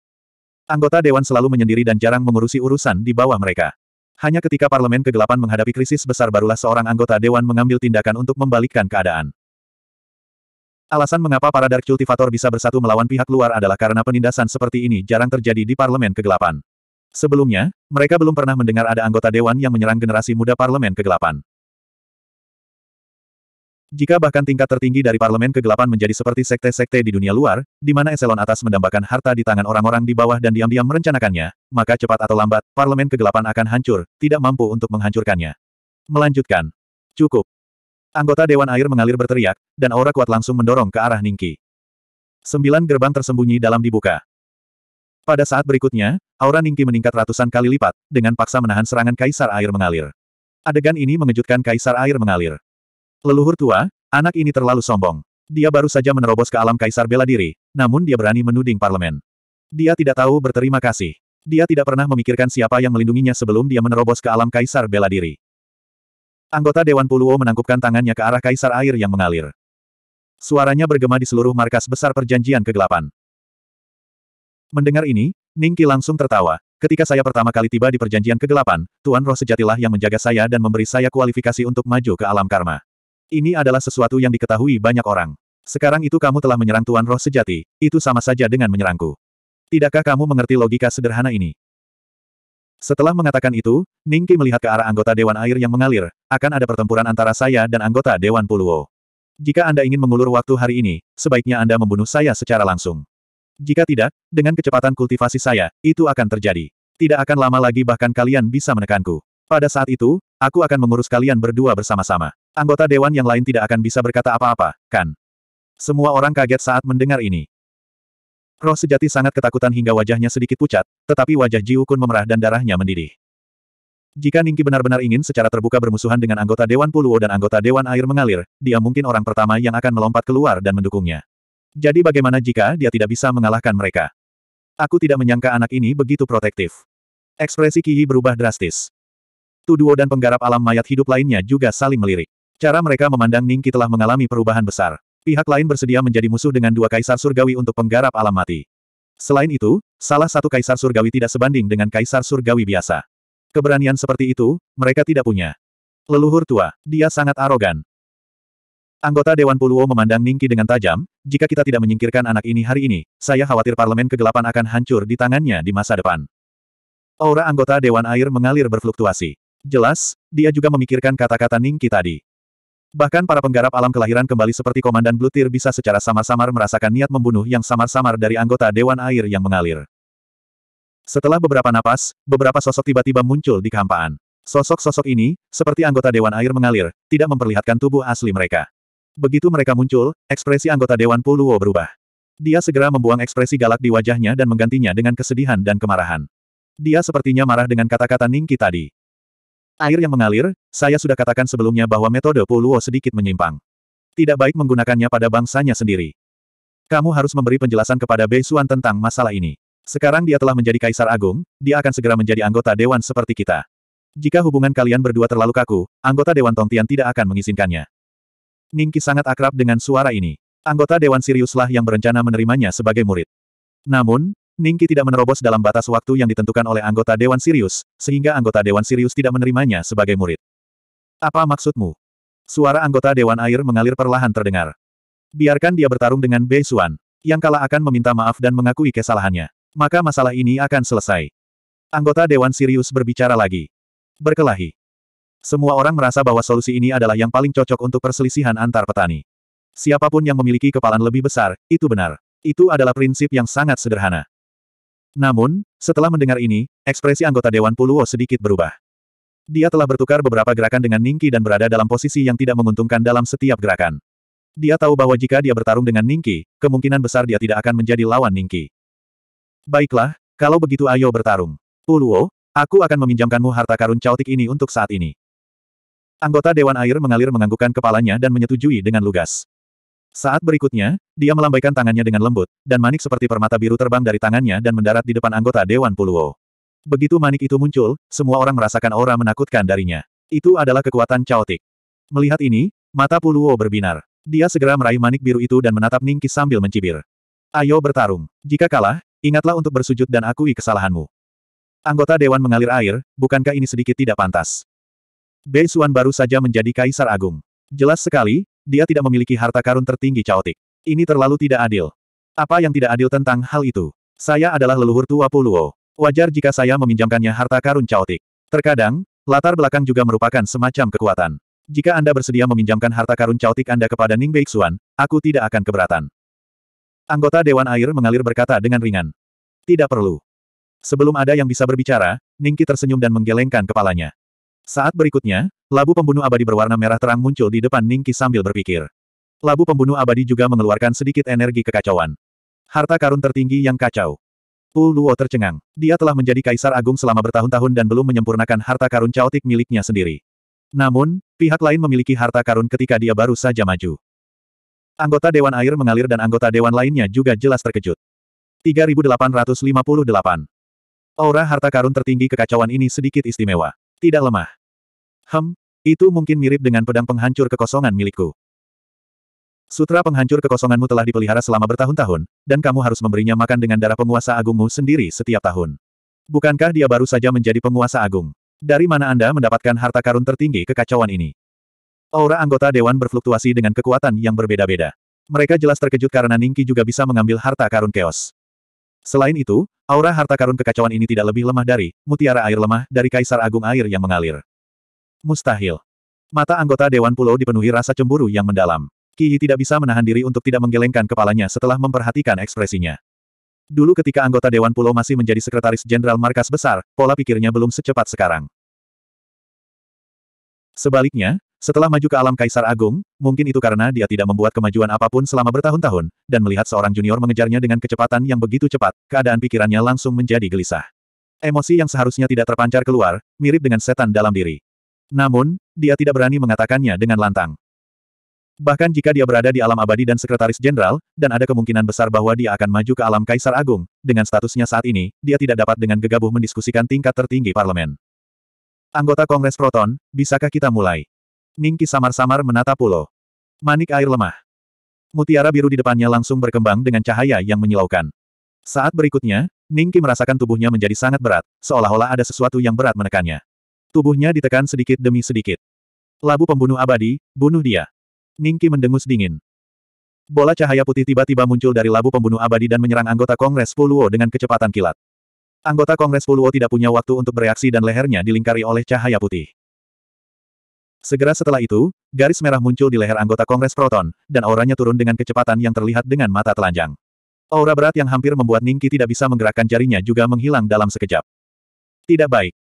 Anggota Dewan selalu menyendiri dan jarang mengurusi urusan di bawah mereka. Hanya ketika parlemen kegelapan menghadapi krisis besar barulah seorang anggota Dewan mengambil tindakan untuk membalikkan keadaan. Alasan mengapa para Dark Cultivator bisa bersatu melawan pihak luar adalah karena penindasan seperti ini jarang terjadi di parlemen kegelapan. Sebelumnya, mereka belum pernah mendengar ada anggota dewan yang menyerang generasi muda parlemen kegelapan. Jika bahkan tingkat tertinggi dari parlemen kegelapan menjadi seperti sekte-sekte di dunia luar, di mana eselon atas mendambakan harta di tangan orang-orang di bawah dan diam-diam merencanakannya, maka cepat atau lambat, parlemen kegelapan akan hancur, tidak mampu untuk menghancurkannya. Melanjutkan. Cukup. Anggota Dewan Air mengalir berteriak, dan aura kuat langsung mendorong ke arah Ningki. Sembilan gerbang tersembunyi dalam dibuka. Pada saat berikutnya, aura Ningki meningkat ratusan kali lipat, dengan paksa menahan serangan kaisar air mengalir. Adegan ini mengejutkan kaisar air mengalir. Leluhur tua, anak ini terlalu sombong. Dia baru saja menerobos ke alam kaisar bela diri, namun dia berani menuding parlemen. Dia tidak tahu berterima kasih. Dia tidak pernah memikirkan siapa yang melindunginya sebelum dia menerobos ke alam kaisar bela diri. Anggota Dewan Puluo menangkupkan tangannya ke arah kaisar air yang mengalir. Suaranya bergema di seluruh markas besar perjanjian kegelapan. Mendengar ini, Ningki langsung tertawa. Ketika saya pertama kali tiba di perjanjian kegelapan, Tuan Roh sejatilah yang menjaga saya dan memberi saya kualifikasi untuk maju ke alam karma. Ini adalah sesuatu yang diketahui banyak orang. Sekarang itu kamu telah menyerang Tuan Roh sejati, itu sama saja dengan menyerangku. Tidakkah kamu mengerti logika sederhana ini? Setelah mengatakan itu, Ningki melihat ke arah anggota Dewan Air yang mengalir, akan ada pertempuran antara saya dan anggota Dewan Puluo. Jika Anda ingin mengulur waktu hari ini, sebaiknya Anda membunuh saya secara langsung. Jika tidak, dengan kecepatan kultivasi saya, itu akan terjadi. Tidak akan lama lagi bahkan kalian bisa menekanku. Pada saat itu, aku akan mengurus kalian berdua bersama-sama. Anggota dewan yang lain tidak akan bisa berkata apa-apa, kan? Semua orang kaget saat mendengar ini. Roh sejati sangat ketakutan hingga wajahnya sedikit pucat, tetapi wajah Jiukun Wukun memerah dan darahnya mendidih. Jika Ningki benar-benar ingin secara terbuka bermusuhan dengan anggota Dewan Puluo dan anggota Dewan Air mengalir, dia mungkin orang pertama yang akan melompat keluar dan mendukungnya. Jadi bagaimana jika dia tidak bisa mengalahkan mereka? Aku tidak menyangka anak ini begitu protektif. Ekspresi Kihi berubah drastis. Tuduo dan penggarap alam mayat hidup lainnya juga saling melirik. Cara mereka memandang Ningki telah mengalami perubahan besar. Pihak lain bersedia menjadi musuh dengan dua kaisar surgawi untuk penggarap alam mati. Selain itu, salah satu kaisar surgawi tidak sebanding dengan kaisar surgawi biasa. Keberanian seperti itu, mereka tidak punya. Leluhur tua, dia sangat arogan. Anggota Dewan Puluo memandang Ningki dengan tajam, jika kita tidak menyingkirkan anak ini hari ini, saya khawatir parlemen kegelapan akan hancur di tangannya di masa depan. Aura anggota Dewan Air mengalir berfluktuasi. Jelas, dia juga memikirkan kata-kata Ningki tadi. Bahkan para penggarap alam kelahiran kembali seperti Komandan Blutir bisa secara samar-samar merasakan niat membunuh yang samar-samar dari anggota Dewan Air yang mengalir. Setelah beberapa napas, beberapa sosok tiba-tiba muncul di kehampaan. Sosok-sosok ini, seperti anggota Dewan Air mengalir, tidak memperlihatkan tubuh asli mereka. Begitu mereka muncul, ekspresi anggota Dewan Puluo berubah. Dia segera membuang ekspresi galak di wajahnya dan menggantinya dengan kesedihan dan kemarahan. Dia sepertinya marah dengan kata-kata Ningki tadi. Air yang mengalir, saya sudah katakan sebelumnya bahwa metode Puluo sedikit menyimpang. Tidak baik menggunakannya pada bangsanya sendiri. Kamu harus memberi penjelasan kepada Bei Xuan tentang masalah ini. Sekarang dia telah menjadi kaisar agung, dia akan segera menjadi anggota dewan seperti kita. Jika hubungan kalian berdua terlalu kaku, anggota dewan Tongtian tidak akan mengizinkannya. Ningki sangat akrab dengan suara ini. Anggota Dewan Siriuslah yang berencana menerimanya sebagai murid. Namun, Ningki tidak menerobos dalam batas waktu yang ditentukan oleh anggota Dewan Sirius, sehingga anggota Dewan Sirius tidak menerimanya sebagai murid. Apa maksudmu? Suara anggota Dewan Air mengalir perlahan terdengar. Biarkan dia bertarung dengan Bei Xuan, yang kalah akan meminta maaf dan mengakui kesalahannya. Maka masalah ini akan selesai. Anggota Dewan Sirius berbicara lagi. Berkelahi. Semua orang merasa bahwa solusi ini adalah yang paling cocok untuk perselisihan antar petani. Siapapun yang memiliki kepalan lebih besar, itu benar. Itu adalah prinsip yang sangat sederhana. Namun, setelah mendengar ini, ekspresi anggota Dewan Puluo sedikit berubah. Dia telah bertukar beberapa gerakan dengan Ningki dan berada dalam posisi yang tidak menguntungkan dalam setiap gerakan. Dia tahu bahwa jika dia bertarung dengan Ningki, kemungkinan besar dia tidak akan menjadi lawan Ningki. Baiklah, kalau begitu ayo bertarung. Puluo, aku akan meminjamkanmu harta karun cautik ini untuk saat ini. Anggota Dewan Air mengalir menganggukkan kepalanya dan menyetujui dengan lugas. Saat berikutnya, dia melambaikan tangannya dengan lembut, dan manik seperti permata biru terbang dari tangannya dan mendarat di depan anggota Dewan Puluo. Begitu manik itu muncul, semua orang merasakan aura menakutkan darinya. Itu adalah kekuatan caotik. Melihat ini, mata Puluo berbinar. Dia segera meraih manik biru itu dan menatap Ningki sambil mencibir. Ayo bertarung. Jika kalah, ingatlah untuk bersujud dan akui kesalahanmu. Anggota Dewan mengalir air, bukankah ini sedikit tidak pantas? Xuan baru saja menjadi kaisar agung. Jelas sekali, dia tidak memiliki harta karun tertinggi caotik. Ini terlalu tidak adil. Apa yang tidak adil tentang hal itu? Saya adalah leluhur tua Puluo. Wajar jika saya meminjamkannya harta karun caotik. Terkadang, latar belakang juga merupakan semacam kekuatan. Jika Anda bersedia meminjamkan harta karun caotik Anda kepada Ning Beixuan, aku tidak akan keberatan. Anggota Dewan Air mengalir berkata dengan ringan. Tidak perlu. Sebelum ada yang bisa berbicara, Ningki tersenyum dan menggelengkan kepalanya. Saat berikutnya, labu pembunuh abadi berwarna merah terang muncul di depan Ningki sambil berpikir. Labu pembunuh abadi juga mengeluarkan sedikit energi kekacauan. Harta karun tertinggi yang kacau. Pu Luo tercengang. Dia telah menjadi kaisar agung selama bertahun-tahun dan belum menyempurnakan harta karun caotik miliknya sendiri. Namun, pihak lain memiliki harta karun ketika dia baru saja maju. Anggota Dewan Air mengalir dan anggota Dewan lainnya juga jelas terkejut. 3858 Aura harta karun tertinggi kekacauan ini sedikit istimewa. Tidak lemah. Hem, itu mungkin mirip dengan pedang penghancur kekosongan milikku. Sutra penghancur kekosonganmu telah dipelihara selama bertahun-tahun, dan kamu harus memberinya makan dengan darah penguasa agungmu sendiri setiap tahun. Bukankah dia baru saja menjadi penguasa agung? Dari mana Anda mendapatkan harta karun tertinggi kekacauan ini? Aura anggota dewan berfluktuasi dengan kekuatan yang berbeda-beda. Mereka jelas terkejut karena Ningki juga bisa mengambil harta karun keos. Selain itu, aura harta karun kekacauan ini tidak lebih lemah dari mutiara air lemah dari kaisar agung air yang mengalir. Mustahil. Mata anggota Dewan Pulau dipenuhi rasa cemburu yang mendalam. Kiyi tidak bisa menahan diri untuk tidak menggelengkan kepalanya setelah memperhatikan ekspresinya. Dulu ketika anggota Dewan Pulau masih menjadi sekretaris jenderal markas besar, pola pikirnya belum secepat sekarang. Sebaliknya, setelah maju ke alam Kaisar Agung, mungkin itu karena dia tidak membuat kemajuan apapun selama bertahun-tahun, dan melihat seorang junior mengejarnya dengan kecepatan yang begitu cepat, keadaan pikirannya langsung menjadi gelisah. Emosi yang seharusnya tidak terpancar keluar, mirip dengan setan dalam diri. Namun, dia tidak berani mengatakannya dengan lantang. Bahkan jika dia berada di alam abadi dan sekretaris jenderal, dan ada kemungkinan besar bahwa dia akan maju ke alam Kaisar Agung, dengan statusnya saat ini, dia tidak dapat dengan gegabah mendiskusikan tingkat tertinggi parlemen. Anggota Kongres Proton, bisakah kita mulai? Ningki samar-samar menatap pulau. Manik air lemah. Mutiara biru di depannya langsung berkembang dengan cahaya yang menyilaukan. Saat berikutnya, Ningki merasakan tubuhnya menjadi sangat berat, seolah-olah ada sesuatu yang berat menekannya. Tubuhnya ditekan sedikit demi sedikit. Labu pembunuh abadi, bunuh dia. Ningki mendengus dingin. Bola cahaya putih tiba-tiba muncul dari labu pembunuh abadi dan menyerang anggota Kongres Puluo dengan kecepatan kilat. Anggota Kongres Puluo tidak punya waktu untuk bereaksi dan lehernya dilingkari oleh cahaya putih. Segera setelah itu, garis merah muncul di leher anggota Kongres Proton, dan auranya turun dengan kecepatan yang terlihat dengan mata telanjang. Aura berat yang hampir membuat Ningki tidak bisa menggerakkan jarinya juga menghilang dalam sekejap. Tidak baik.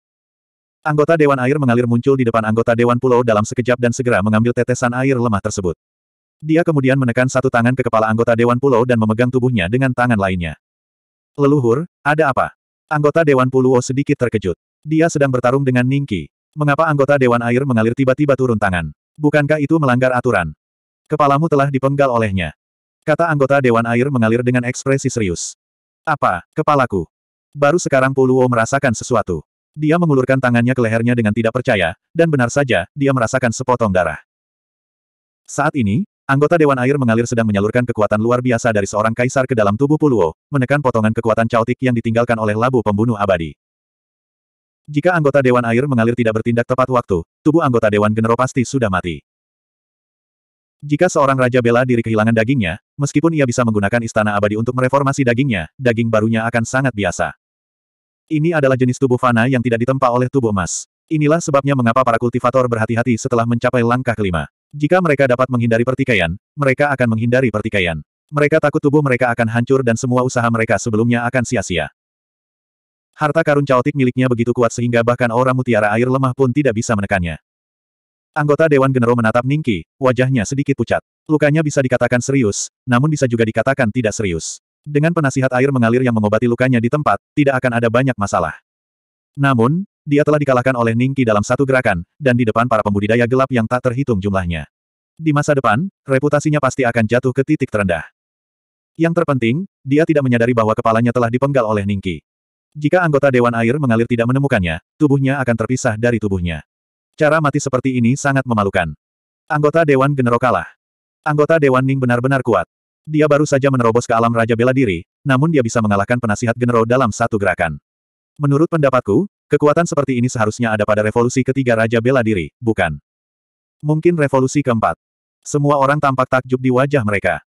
Anggota Dewan Air mengalir muncul di depan anggota Dewan Pulau dalam sekejap dan segera mengambil tetesan air lemah tersebut. Dia kemudian menekan satu tangan ke kepala anggota Dewan Pulau dan memegang tubuhnya dengan tangan lainnya. Leluhur, ada apa? Anggota Dewan Pulau sedikit terkejut. Dia sedang bertarung dengan Ningki. Mengapa anggota Dewan Air mengalir tiba-tiba turun tangan? Bukankah itu melanggar aturan? Kepalamu telah dipenggal olehnya. Kata anggota Dewan Air mengalir dengan ekspresi serius. Apa, kepalaku? Baru sekarang Puluo merasakan sesuatu. Dia mengulurkan tangannya ke lehernya dengan tidak percaya, dan benar saja, dia merasakan sepotong darah. Saat ini, anggota Dewan Air mengalir sedang menyalurkan kekuatan luar biasa dari seorang kaisar ke dalam tubuh Puluo, menekan potongan kekuatan caotik yang ditinggalkan oleh labu pembunuh abadi. Jika anggota Dewan Air mengalir tidak bertindak tepat waktu, tubuh anggota Dewan Genero pasti sudah mati. Jika seorang raja bela diri kehilangan dagingnya, meskipun ia bisa menggunakan istana abadi untuk mereformasi dagingnya, daging barunya akan sangat biasa. Ini adalah jenis tubuh fana yang tidak ditempa oleh tubuh emas. Inilah sebabnya mengapa para kultivator berhati-hati setelah mencapai langkah kelima. Jika mereka dapat menghindari pertikaian, mereka akan menghindari pertikaian. Mereka takut tubuh mereka akan hancur dan semua usaha mereka sebelumnya akan sia-sia. Harta karun caotik miliknya begitu kuat sehingga bahkan aura mutiara air lemah pun tidak bisa menekannya. Anggota Dewan Genero menatap Ningki, wajahnya sedikit pucat. Lukanya bisa dikatakan serius, namun bisa juga dikatakan tidak serius. Dengan penasihat air mengalir yang mengobati lukanya di tempat, tidak akan ada banyak masalah. Namun, dia telah dikalahkan oleh Ningki dalam satu gerakan, dan di depan para pembudidaya gelap yang tak terhitung jumlahnya. Di masa depan, reputasinya pasti akan jatuh ke titik terendah. Yang terpenting, dia tidak menyadari bahwa kepalanya telah dipenggal oleh Ningki. Jika anggota Dewan Air mengalir tidak menemukannya, tubuhnya akan terpisah dari tubuhnya. Cara mati seperti ini sangat memalukan. Anggota Dewan Genero kalah. Anggota Dewan Ning benar-benar kuat. Dia baru saja menerobos ke alam Raja Bela Diri, namun dia bisa mengalahkan penasihat Genero dalam satu gerakan. Menurut pendapatku, kekuatan seperti ini seharusnya ada pada revolusi ketiga Raja Bela Diri, bukan? Mungkin revolusi keempat. Semua orang tampak takjub di wajah mereka.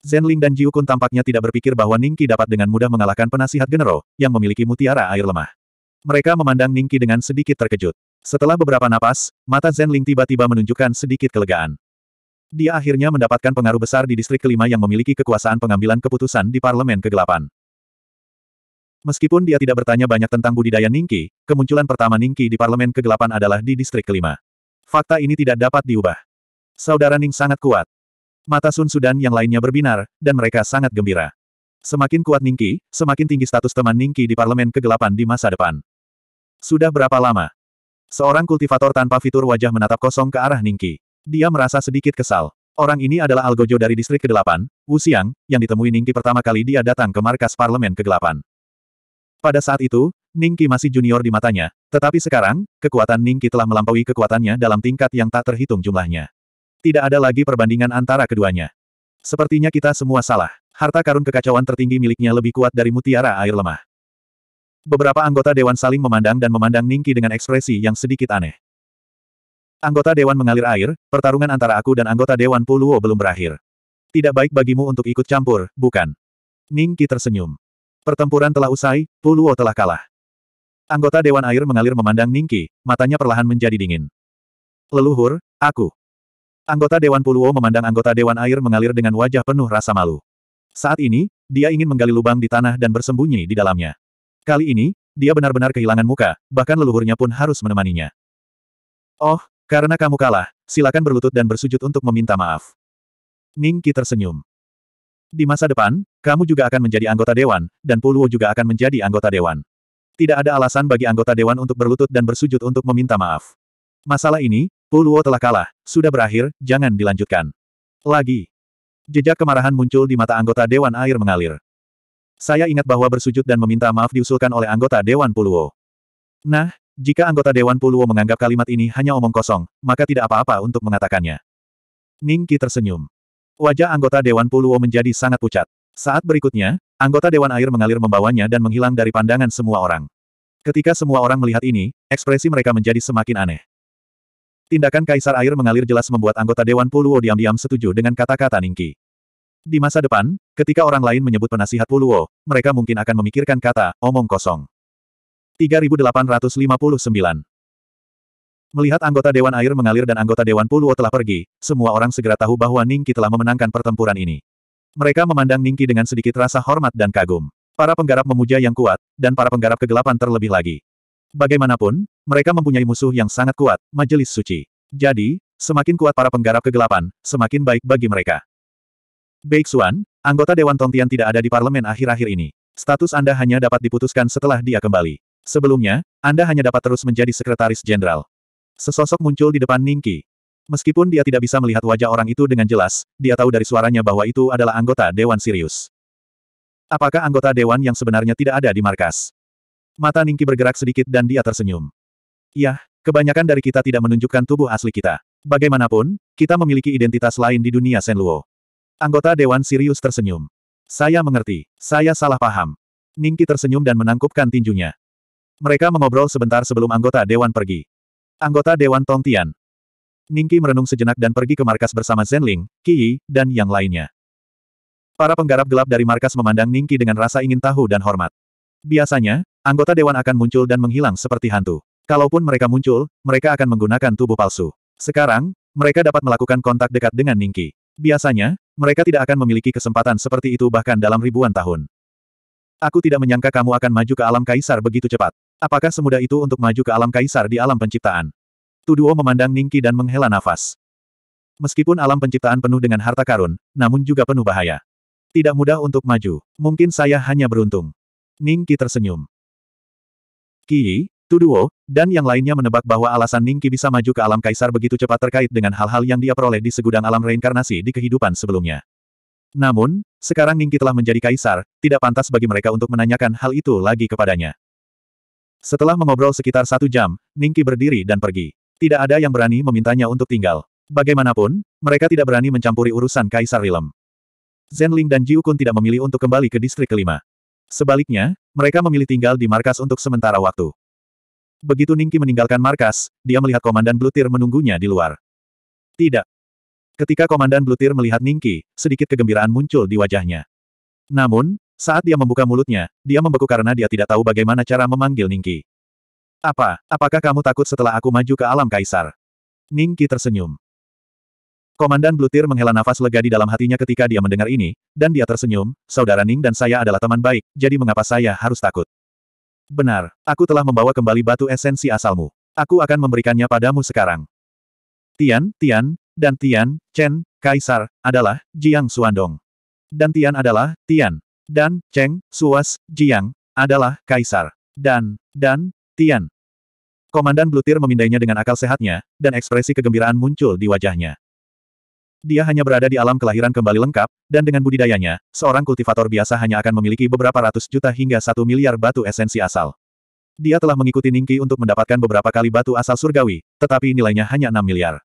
Zenling dan Jiukun tampaknya tidak berpikir bahwa Ningqi dapat dengan mudah mengalahkan penasihat Genero, yang memiliki mutiara air lemah. Mereka memandang Ningqi dengan sedikit terkejut. Setelah beberapa napas, mata Zenling tiba-tiba menunjukkan sedikit kelegaan. Dia akhirnya mendapatkan pengaruh besar di distrik kelima yang memiliki kekuasaan pengambilan keputusan di Parlemen Kegelapan. Meskipun dia tidak bertanya banyak tentang budidaya Ningqi, kemunculan pertama Ningqi di Parlemen Kegelapan adalah di distrik kelima. Fakta ini tidak dapat diubah. Saudara Ning sangat kuat. Mata Sun Sudan yang lainnya berbinar, dan mereka sangat gembira. Semakin kuat Ningki, semakin tinggi status teman Ningki di Parlemen Kegelapan di masa depan. Sudah berapa lama? Seorang kultivator tanpa fitur wajah menatap kosong ke arah Ningki. Dia merasa sedikit kesal. Orang ini adalah Algojo dari Distrik Kegelapan, Wu Xiang, yang ditemui Ningki pertama kali dia datang ke markas Parlemen Kegelapan. Pada saat itu, Ningki masih junior di matanya, tetapi sekarang, kekuatan Ningki telah melampaui kekuatannya dalam tingkat yang tak terhitung jumlahnya. Tidak ada lagi perbandingan antara keduanya. Sepertinya kita semua salah. Harta karun kekacauan tertinggi miliknya lebih kuat dari mutiara air lemah. Beberapa anggota dewan saling memandang dan memandang Ningki dengan ekspresi yang sedikit aneh. Anggota dewan mengalir air, pertarungan antara aku dan anggota dewan Puluo belum berakhir. Tidak baik bagimu untuk ikut campur, bukan? Ningki tersenyum. Pertempuran telah usai, Puluo telah kalah. Anggota dewan air mengalir memandang Ningki, matanya perlahan menjadi dingin. Leluhur, aku. Anggota Dewan Puluo memandang anggota Dewan Air mengalir dengan wajah penuh rasa malu. Saat ini, dia ingin menggali lubang di tanah dan bersembunyi di dalamnya. Kali ini, dia benar-benar kehilangan muka, bahkan leluhurnya pun harus menemaninya. Oh, karena kamu kalah, silakan berlutut dan bersujud untuk meminta maaf. Ningki tersenyum. Di masa depan, kamu juga akan menjadi anggota dewan, dan Puluo juga akan menjadi anggota dewan. Tidak ada alasan bagi anggota dewan untuk berlutut dan bersujud untuk meminta maaf. Masalah ini, Puluo telah kalah, sudah berakhir, jangan dilanjutkan. Lagi. Jejak kemarahan muncul di mata anggota Dewan Air mengalir. Saya ingat bahwa bersujud dan meminta maaf diusulkan oleh anggota Dewan Puluo. Nah, jika anggota Dewan Puluo menganggap kalimat ini hanya omong kosong, maka tidak apa-apa untuk mengatakannya. Ning tersenyum. Wajah anggota Dewan Puluo menjadi sangat pucat. Saat berikutnya, anggota Dewan Air mengalir membawanya dan menghilang dari pandangan semua orang. Ketika semua orang melihat ini, ekspresi mereka menjadi semakin aneh. Tindakan Kaisar Air mengalir jelas membuat anggota Dewan Puluo diam-diam setuju dengan kata-kata Ningki. Di masa depan, ketika orang lain menyebut penasihat Puluo, mereka mungkin akan memikirkan kata, omong kosong. 3859 Melihat anggota Dewan Air mengalir dan anggota Dewan Puluo telah pergi, semua orang segera tahu bahwa Ningki telah memenangkan pertempuran ini. Mereka memandang Ningki dengan sedikit rasa hormat dan kagum. Para penggarap memuja yang kuat, dan para penggarap kegelapan terlebih lagi. Bagaimanapun, mereka mempunyai musuh yang sangat kuat, Majelis Suci. Jadi, semakin kuat para penggarap kegelapan, semakin baik bagi mereka. Baik Xuan, anggota Dewan Tongtian tidak ada di parlemen akhir-akhir ini. Status Anda hanya dapat diputuskan setelah dia kembali. Sebelumnya, Anda hanya dapat terus menjadi sekretaris jenderal. Sesosok muncul di depan Ningki. Meskipun dia tidak bisa melihat wajah orang itu dengan jelas, dia tahu dari suaranya bahwa itu adalah anggota Dewan Sirius. Apakah anggota Dewan yang sebenarnya tidak ada di markas? Mata Ningki bergerak sedikit dan dia tersenyum. Yah, kebanyakan dari kita tidak menunjukkan tubuh asli kita. Bagaimanapun, kita memiliki identitas lain di dunia Senluo. Anggota Dewan Sirius tersenyum. Saya mengerti. Saya salah paham. Ningki tersenyum dan menangkupkan tinjunya. Mereka mengobrol sebentar sebelum anggota Dewan pergi. Anggota Dewan Tongtian. Ningki merenung sejenak dan pergi ke markas bersama Zenling, Qi, dan yang lainnya. Para penggarap gelap dari markas memandang Ningki dengan rasa ingin tahu dan hormat. Biasanya, anggota dewan akan muncul dan menghilang seperti hantu. Kalaupun mereka muncul, mereka akan menggunakan tubuh palsu. Sekarang, mereka dapat melakukan kontak dekat dengan Ningki. Biasanya, mereka tidak akan memiliki kesempatan seperti itu bahkan dalam ribuan tahun. Aku tidak menyangka kamu akan maju ke alam kaisar begitu cepat. Apakah semudah itu untuk maju ke alam kaisar di alam penciptaan? Tuduo memandang Ningki dan menghela nafas. Meskipun alam penciptaan penuh dengan harta karun, namun juga penuh bahaya. Tidak mudah untuk maju. Mungkin saya hanya beruntung. Ningki tersenyum. Qi, Tuduo, dan yang lainnya menebak bahwa alasan Ningki bisa maju ke alam kaisar begitu cepat terkait dengan hal-hal yang dia peroleh di segudang alam reinkarnasi di kehidupan sebelumnya. Namun, sekarang Ningki telah menjadi kaisar, tidak pantas bagi mereka untuk menanyakan hal itu lagi kepadanya. Setelah mengobrol sekitar satu jam, Ningki berdiri dan pergi. Tidak ada yang berani memintanya untuk tinggal. Bagaimanapun, mereka tidak berani mencampuri urusan Kaisar Rilem. Zenling dan Jiukun tidak memilih untuk kembali ke distrik kelima. Sebaliknya, mereka memilih tinggal di markas untuk sementara waktu. Begitu Ningki meninggalkan markas, dia melihat Komandan Blutir menunggunya di luar. Tidak. Ketika Komandan Blutir melihat Ningki, sedikit kegembiraan muncul di wajahnya. Namun, saat dia membuka mulutnya, dia membeku karena dia tidak tahu bagaimana cara memanggil Ningki. Apa, apakah kamu takut setelah aku maju ke alam kaisar? Ningki tersenyum. Komandan Blutir menghela nafas lega di dalam hatinya ketika dia mendengar ini, dan dia tersenyum, Saudara Ning dan saya adalah teman baik, jadi mengapa saya harus takut? Benar, aku telah membawa kembali batu esensi asalmu. Aku akan memberikannya padamu sekarang. Tian, Tian, dan Tian, Chen, Kaisar, adalah Jiang Suandong. Dan Tian adalah Tian. Dan Cheng, Suas, Jiang, adalah Kaisar. Dan, dan, Tian. Komandan Blutir memindainya dengan akal sehatnya, dan ekspresi kegembiraan muncul di wajahnya. Dia hanya berada di alam kelahiran kembali lengkap, dan dengan budidayanya, seorang kultivator biasa hanya akan memiliki beberapa ratus juta hingga satu miliar batu esensi asal. Dia telah mengikuti Ningki untuk mendapatkan beberapa kali batu asal surgawi, tetapi nilainya hanya 6 miliar.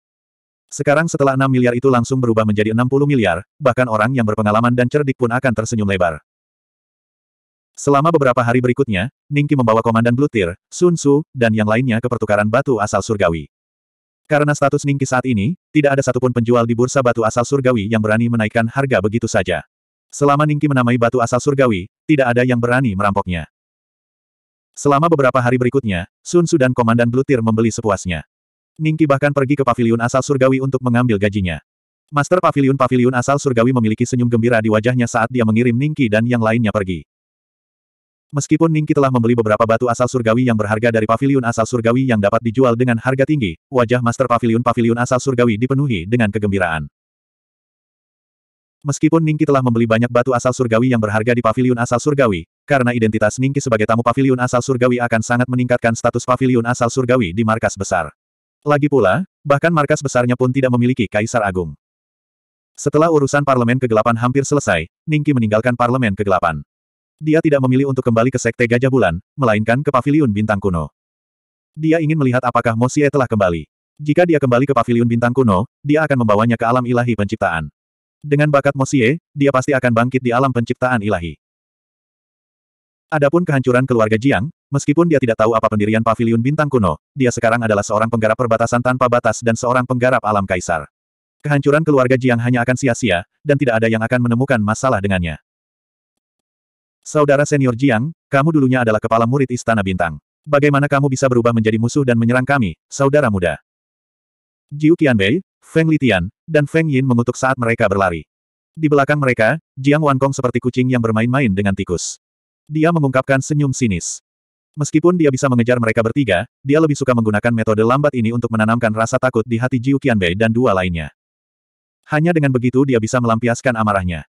Sekarang setelah 6 miliar itu langsung berubah menjadi 60 miliar, bahkan orang yang berpengalaman dan cerdik pun akan tersenyum lebar. Selama beberapa hari berikutnya, Ningki membawa Komandan Blutir, Sun Tzu, dan yang lainnya ke pertukaran batu asal surgawi. Karena status Ningki saat ini, tidak ada satupun penjual di bursa batu asal surgawi yang berani menaikkan harga begitu saja. Selama Ningki menamai batu asal surgawi, tidak ada yang berani merampoknya. Selama beberapa hari berikutnya, Sun Su dan Komandan Blutir membeli sepuasnya. Ningki bahkan pergi ke pavilion asal surgawi untuk mengambil gajinya. Master pavilion paviliun asal surgawi memiliki senyum gembira di wajahnya saat dia mengirim Ningki dan yang lainnya pergi. Meskipun Ningki telah membeli beberapa batu asal surgawi yang berharga dari pavilion asal surgawi yang dapat dijual dengan harga tinggi, wajah master pavilion-pavilion asal surgawi dipenuhi dengan kegembiraan. Meskipun Ningki telah membeli banyak batu asal surgawi yang berharga di pavilion asal surgawi, karena identitas Ningki sebagai tamu pavilion asal surgawi akan sangat meningkatkan status pavilion asal surgawi di markas besar. Lagi pula, bahkan markas besarnya pun tidak memiliki kaisar agung. Setelah urusan parlemen kegelapan hampir selesai, Ningki meninggalkan parlemen kegelapan. Dia tidak memilih untuk kembali ke Sekte Gajah Bulan, melainkan ke Paviliun Bintang Kuno. Dia ingin melihat apakah Mosie telah kembali. Jika dia kembali ke Paviliun Bintang Kuno, dia akan membawanya ke alam ilahi penciptaan. Dengan bakat Mosie, dia pasti akan bangkit di alam penciptaan ilahi. Adapun kehancuran keluarga Jiang, meskipun dia tidak tahu apa pendirian Paviliun Bintang Kuno, dia sekarang adalah seorang penggarap perbatasan tanpa batas dan seorang penggarap alam kaisar. Kehancuran keluarga Jiang hanya akan sia-sia, dan tidak ada yang akan menemukan masalah dengannya. Saudara senior Jiang, kamu dulunya adalah kepala murid Istana Bintang. Bagaimana kamu bisa berubah menjadi musuh dan menyerang kami, saudara muda? Jiu Qianbei, Feng Litian, dan Feng Yin mengutuk saat mereka berlari. Di belakang mereka, Jiang Wan Wankong seperti kucing yang bermain-main dengan tikus. Dia mengungkapkan senyum sinis. Meskipun dia bisa mengejar mereka bertiga, dia lebih suka menggunakan metode lambat ini untuk menanamkan rasa takut di hati Jiu Qianbei dan dua lainnya. Hanya dengan begitu dia bisa melampiaskan amarahnya.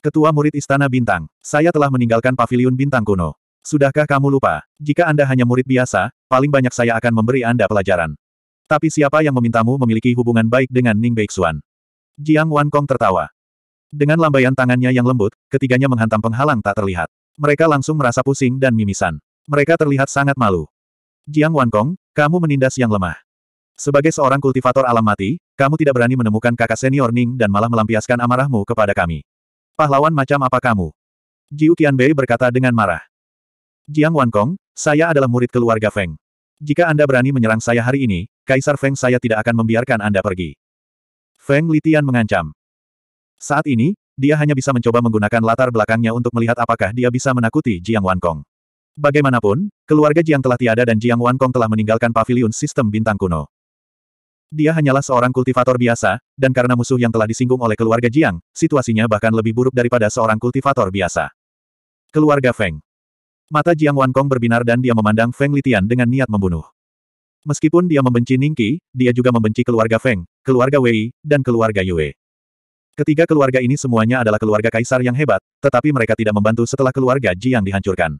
Ketua Murid Istana Bintang, saya telah meninggalkan paviliun bintang kuno. Sudahkah kamu lupa? Jika Anda hanya murid biasa, paling banyak saya akan memberi Anda pelajaran. Tapi siapa yang memintamu memiliki hubungan baik dengan Ning Beixuan? Jiang Wan Kong tertawa. Dengan lambaian tangannya yang lembut, ketiganya menghantam penghalang tak terlihat. Mereka langsung merasa pusing dan mimisan. Mereka terlihat sangat malu. Jiang Wan Kong, kamu menindas yang lemah. Sebagai seorang kultivator alam mati, kamu tidak berani menemukan kakak senior Ning dan malah melampiaskan amarahmu kepada kami pahlawan macam apa kamu? Jiu Qianbei berkata dengan marah. Jiang Wankong, saya adalah murid keluarga Feng. Jika Anda berani menyerang saya hari ini, Kaisar Feng saya tidak akan membiarkan Anda pergi. Feng Litian mengancam. Saat ini, dia hanya bisa mencoba menggunakan latar belakangnya untuk melihat apakah dia bisa menakuti Jiang Wankong. Bagaimanapun, keluarga Jiang telah tiada dan Jiang Wankong telah meninggalkan paviliun sistem bintang kuno. Dia hanyalah seorang kultivator biasa, dan karena musuh yang telah disinggung oleh keluarga Jiang, situasinya bahkan lebih buruk daripada seorang kultivator biasa. Keluarga Feng Mata Jiang Wankong berbinar dan dia memandang Feng Litian dengan niat membunuh. Meskipun dia membenci Ningqi, dia juga membenci keluarga Feng, keluarga Wei, dan keluarga Yue. Ketiga keluarga ini semuanya adalah keluarga kaisar yang hebat, tetapi mereka tidak membantu setelah keluarga Jiang dihancurkan.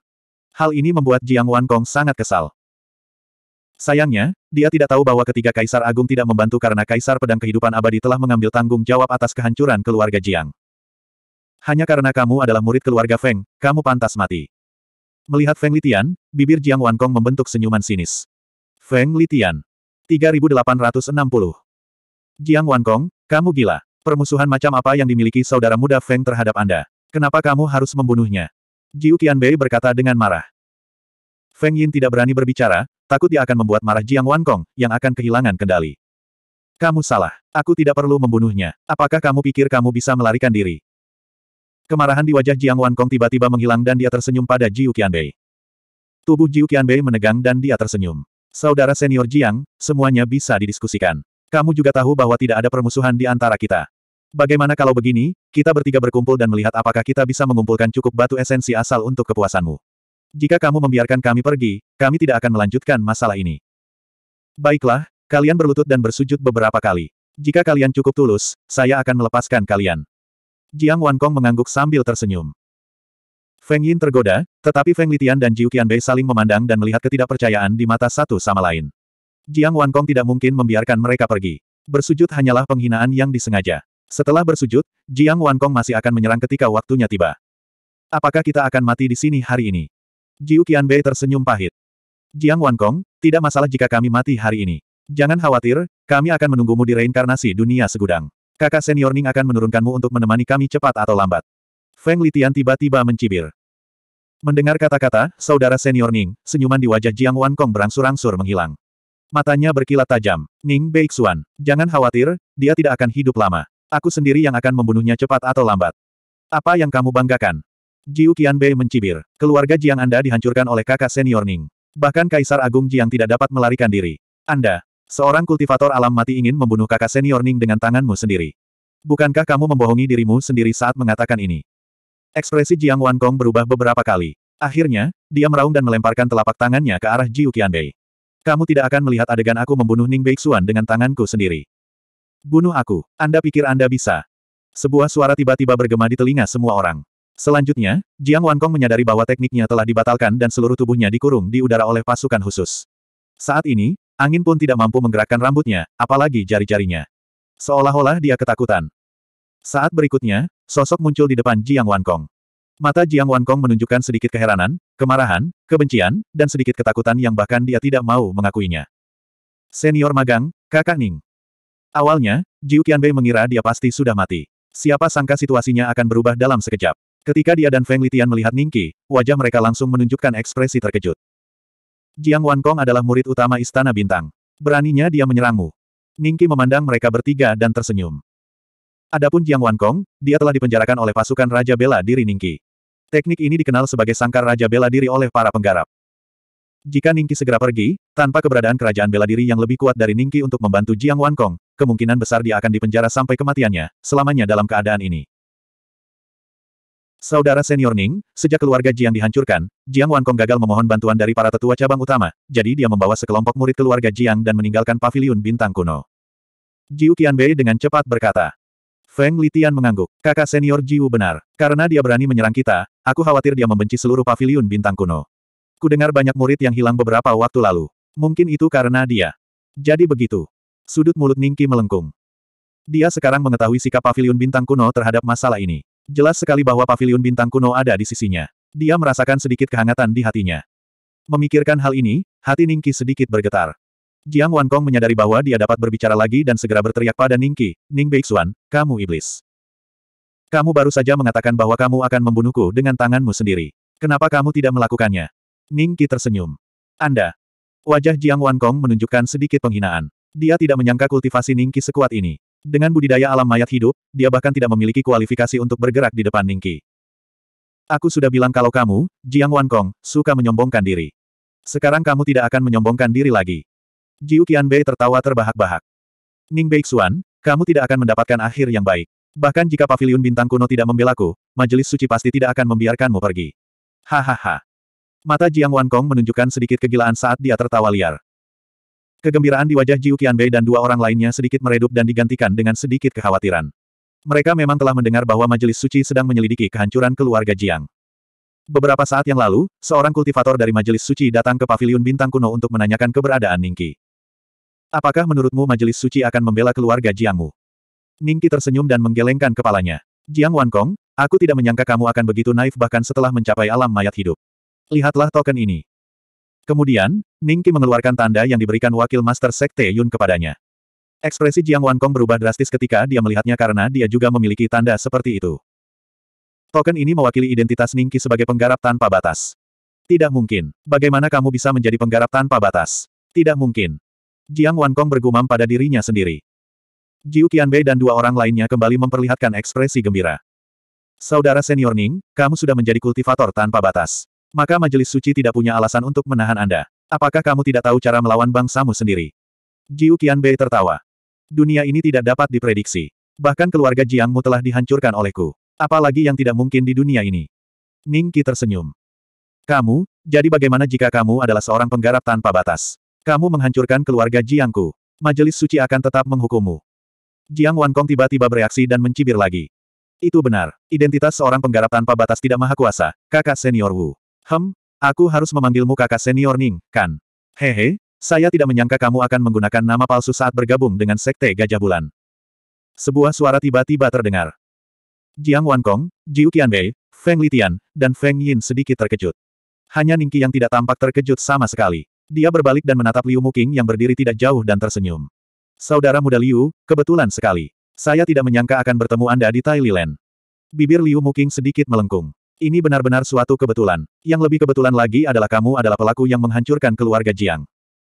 Hal ini membuat Jiang Wankong sangat kesal. Sayangnya, dia tidak tahu bahwa ketiga Kaisar Agung tidak membantu karena Kaisar Pedang Kehidupan Abadi telah mengambil tanggung jawab atas kehancuran keluarga Jiang. Hanya karena kamu adalah murid keluarga Feng, kamu pantas mati. Melihat Feng Litian, bibir Jiang Wankong membentuk senyuman sinis. Feng Litian. 3860. Jiang Wankong, kamu gila. Permusuhan macam apa yang dimiliki saudara muda Feng terhadap Anda? Kenapa kamu harus membunuhnya? Jiu Qianbei berkata dengan marah. Feng Yin tidak berani berbicara, takut dia akan membuat marah Jiang Wankong, yang akan kehilangan kendali. Kamu salah. Aku tidak perlu membunuhnya. Apakah kamu pikir kamu bisa melarikan diri? Kemarahan di wajah Jiang Wankong tiba-tiba menghilang dan dia tersenyum pada Ji Jiu Qianbei. Tubuh Ji Jiu Qianbei menegang dan dia tersenyum. Saudara senior Jiang, semuanya bisa didiskusikan. Kamu juga tahu bahwa tidak ada permusuhan di antara kita. Bagaimana kalau begini, kita bertiga berkumpul dan melihat apakah kita bisa mengumpulkan cukup batu esensi asal untuk kepuasanmu. Jika kamu membiarkan kami pergi, kami tidak akan melanjutkan masalah ini. Baiklah, kalian berlutut dan bersujud beberapa kali. Jika kalian cukup tulus, saya akan melepaskan kalian. Jiang Wankong mengangguk sambil tersenyum. Feng Yin tergoda, tetapi Feng Litian dan Jiu Qianbei saling memandang dan melihat ketidakpercayaan di mata satu sama lain. Jiang Wankong tidak mungkin membiarkan mereka pergi. Bersujud hanyalah penghinaan yang disengaja. Setelah bersujud, Jiang Wankong masih akan menyerang ketika waktunya tiba. Apakah kita akan mati di sini hari ini? Jiu Qianbei tersenyum pahit. Jiang Wankong, tidak masalah jika kami mati hari ini. Jangan khawatir, kami akan menunggumu di reinkarnasi dunia segudang. Kakak senior Ning akan menurunkanmu untuk menemani kami cepat atau lambat. Feng Litian tiba-tiba mencibir. Mendengar kata-kata, saudara senior Ning, senyuman di wajah Jiang Wankong berangsur-angsur menghilang. Matanya berkilat tajam. Ning Beixuan, jangan khawatir, dia tidak akan hidup lama. Aku sendiri yang akan membunuhnya cepat atau lambat. Apa yang kamu banggakan? Jiu Qianbei mencibir. Keluarga Jiang Anda dihancurkan oleh kakak senior Ning. Bahkan Kaisar Agung Jiang tidak dapat melarikan diri. Anda, seorang kultivator alam mati ingin membunuh kakak senior Ning dengan tanganmu sendiri. Bukankah kamu membohongi dirimu sendiri saat mengatakan ini? Ekspresi Jiang Kong berubah beberapa kali. Akhirnya, dia meraung dan melemparkan telapak tangannya ke arah Jiu Qianbei. Kamu tidak akan melihat adegan aku membunuh Ning Beixuan dengan tanganku sendiri. Bunuh aku, Anda pikir Anda bisa. Sebuah suara tiba-tiba bergema di telinga semua orang. Selanjutnya, Jiang Wankong menyadari bahwa tekniknya telah dibatalkan dan seluruh tubuhnya dikurung di udara oleh pasukan khusus. Saat ini, angin pun tidak mampu menggerakkan rambutnya, apalagi jari-jarinya. Seolah-olah dia ketakutan. Saat berikutnya, sosok muncul di depan Jiang Wankong. Mata Jiang Wankong menunjukkan sedikit keheranan, kemarahan, kebencian, dan sedikit ketakutan yang bahkan dia tidak mau mengakuinya. Senior magang, kakak Ning. Awalnya, Jiu Qianbei mengira dia pasti sudah mati. Siapa sangka situasinya akan berubah dalam sekejap. Ketika dia dan Feng Litian melihat Ningqi, wajah mereka langsung menunjukkan ekspresi terkejut. Jiang Wankong adalah murid utama Istana Bintang. Beraninya dia menyerangmu. Ningqi memandang mereka bertiga dan tersenyum. Adapun Jiang Wankong, dia telah dipenjarakan oleh pasukan Raja Bela Diri Ningqi. Teknik ini dikenal sebagai sangkar Raja Bela Diri oleh para penggarap. Jika Ningqi segera pergi, tanpa keberadaan kerajaan bela diri yang lebih kuat dari Ningqi untuk membantu Jiang Wankong, kemungkinan besar dia akan dipenjara sampai kematiannya, selamanya dalam keadaan ini. Saudara senior Ning, sejak keluarga Jiang dihancurkan, Jiang Wankong gagal memohon bantuan dari para tetua cabang utama, jadi dia membawa sekelompok murid keluarga Jiang dan meninggalkan paviliun bintang kuno. Jiu Qianbei dengan cepat berkata. Feng Litian mengangguk. Kakak senior Jiu benar. Karena dia berani menyerang kita, aku khawatir dia membenci seluruh paviliun bintang kuno. Kudengar banyak murid yang hilang beberapa waktu lalu. Mungkin itu karena dia. Jadi begitu. Sudut mulut Ningki melengkung. Dia sekarang mengetahui sikap paviliun bintang kuno terhadap masalah ini. Jelas sekali bahwa pavilion bintang kuno ada di sisinya. Dia merasakan sedikit kehangatan di hatinya. Memikirkan hal ini, hati Ningki sedikit bergetar. Jiang Wankong menyadari bahwa dia dapat berbicara lagi dan segera berteriak pada Ningki, Ning Beixuan, kamu iblis. Kamu baru saja mengatakan bahwa kamu akan membunuhku dengan tanganmu sendiri. Kenapa kamu tidak melakukannya? Ningki tersenyum. Anda. Wajah Jiang Wankong menunjukkan sedikit penghinaan. Dia tidak menyangka kultivasi Ningki sekuat ini. Dengan budidaya alam mayat hidup, dia bahkan tidak memiliki kualifikasi untuk bergerak di depan Ningki. Aku sudah bilang kalau kamu, Jiang Wankong, suka menyombongkan diri. Sekarang kamu tidak akan menyombongkan diri lagi. Jiu Qianbei tertawa terbahak-bahak. Ning Beixuan, kamu tidak akan mendapatkan akhir yang baik. Bahkan jika Paviliun bintang kuno tidak ku, majelis suci pasti tidak akan membiarkanmu pergi. Hahaha. Mata Jiang Wankong menunjukkan sedikit kegilaan saat dia tertawa liar. Kegembiraan di wajah Jiu Qianbei dan dua orang lainnya sedikit meredup dan digantikan dengan sedikit kekhawatiran. Mereka memang telah mendengar bahwa Majelis Suci sedang menyelidiki kehancuran keluarga Jiang. Beberapa saat yang lalu, seorang kultivator dari Majelis Suci datang ke Paviliun Bintang Kuno untuk menanyakan keberadaan Ningki. Apakah menurutmu Majelis Suci akan membela keluarga Jiangmu? Ningki tersenyum dan menggelengkan kepalanya. Jiang Wankong, aku tidak menyangka kamu akan begitu naif bahkan setelah mencapai alam mayat hidup. Lihatlah token ini. Kemudian, Ningki mengeluarkan tanda yang diberikan wakil Master Sekte Yun kepadanya. Ekspresi Jiang Wankong berubah drastis ketika dia melihatnya karena dia juga memiliki tanda seperti itu. Token ini mewakili identitas Ningki sebagai penggarap tanpa batas. Tidak mungkin. Bagaimana kamu bisa menjadi penggarap tanpa batas? Tidak mungkin. Jiang Wankong bergumam pada dirinya sendiri. Jiu Qianbei dan dua orang lainnya kembali memperlihatkan ekspresi gembira. Saudara senior Ning, kamu sudah menjadi kultivator tanpa batas. Maka majelis suci tidak punya alasan untuk menahan Anda. Apakah kamu tidak tahu cara melawan bangsamu sendiri? Jiu Qianbei tertawa. Dunia ini tidak dapat diprediksi. Bahkan keluarga Jiangmu telah dihancurkan olehku. Apalagi yang tidak mungkin di dunia ini. Ning Qi tersenyum. Kamu, jadi bagaimana jika kamu adalah seorang penggarap tanpa batas? Kamu menghancurkan keluarga Jiangku. Majelis suci akan tetap menghukummu. Jiang Wankong tiba-tiba bereaksi dan mencibir lagi. Itu benar, identitas seorang penggarap tanpa batas tidak maha kuasa, kakak senior Wu. Hem, aku harus memanggilmu kakak senior Ning, kan? Hehe, saya tidak menyangka kamu akan menggunakan nama palsu saat bergabung dengan Sekte Gajah Bulan. Sebuah suara tiba-tiba terdengar. Jiang Wan Wankong, Jiu Qianbei, Feng Litian, dan Feng Yin sedikit terkejut. Hanya Ningki yang tidak tampak terkejut sama sekali. Dia berbalik dan menatap Liu Muking yang berdiri tidak jauh dan tersenyum. Saudara muda Liu, kebetulan sekali. Saya tidak menyangka akan bertemu Anda di Thailand. Bibir Liu Muking sedikit melengkung. Ini benar-benar suatu kebetulan. Yang lebih kebetulan lagi adalah kamu adalah pelaku yang menghancurkan keluarga Jiang.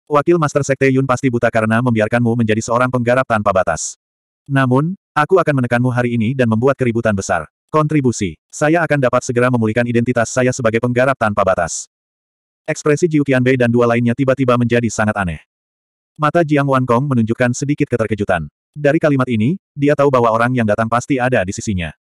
Wakil Master Sekte Yun pasti buta karena membiarkanmu menjadi seorang penggarap tanpa batas. Namun, aku akan menekanmu hari ini dan membuat keributan besar. Kontribusi. Saya akan dapat segera memulihkan identitas saya sebagai penggarap tanpa batas. Ekspresi Jiu Qianbei dan dua lainnya tiba-tiba menjadi sangat aneh. Mata Jiang Wankong menunjukkan sedikit keterkejutan. Dari kalimat ini, dia tahu bahwa orang yang datang pasti ada di sisinya.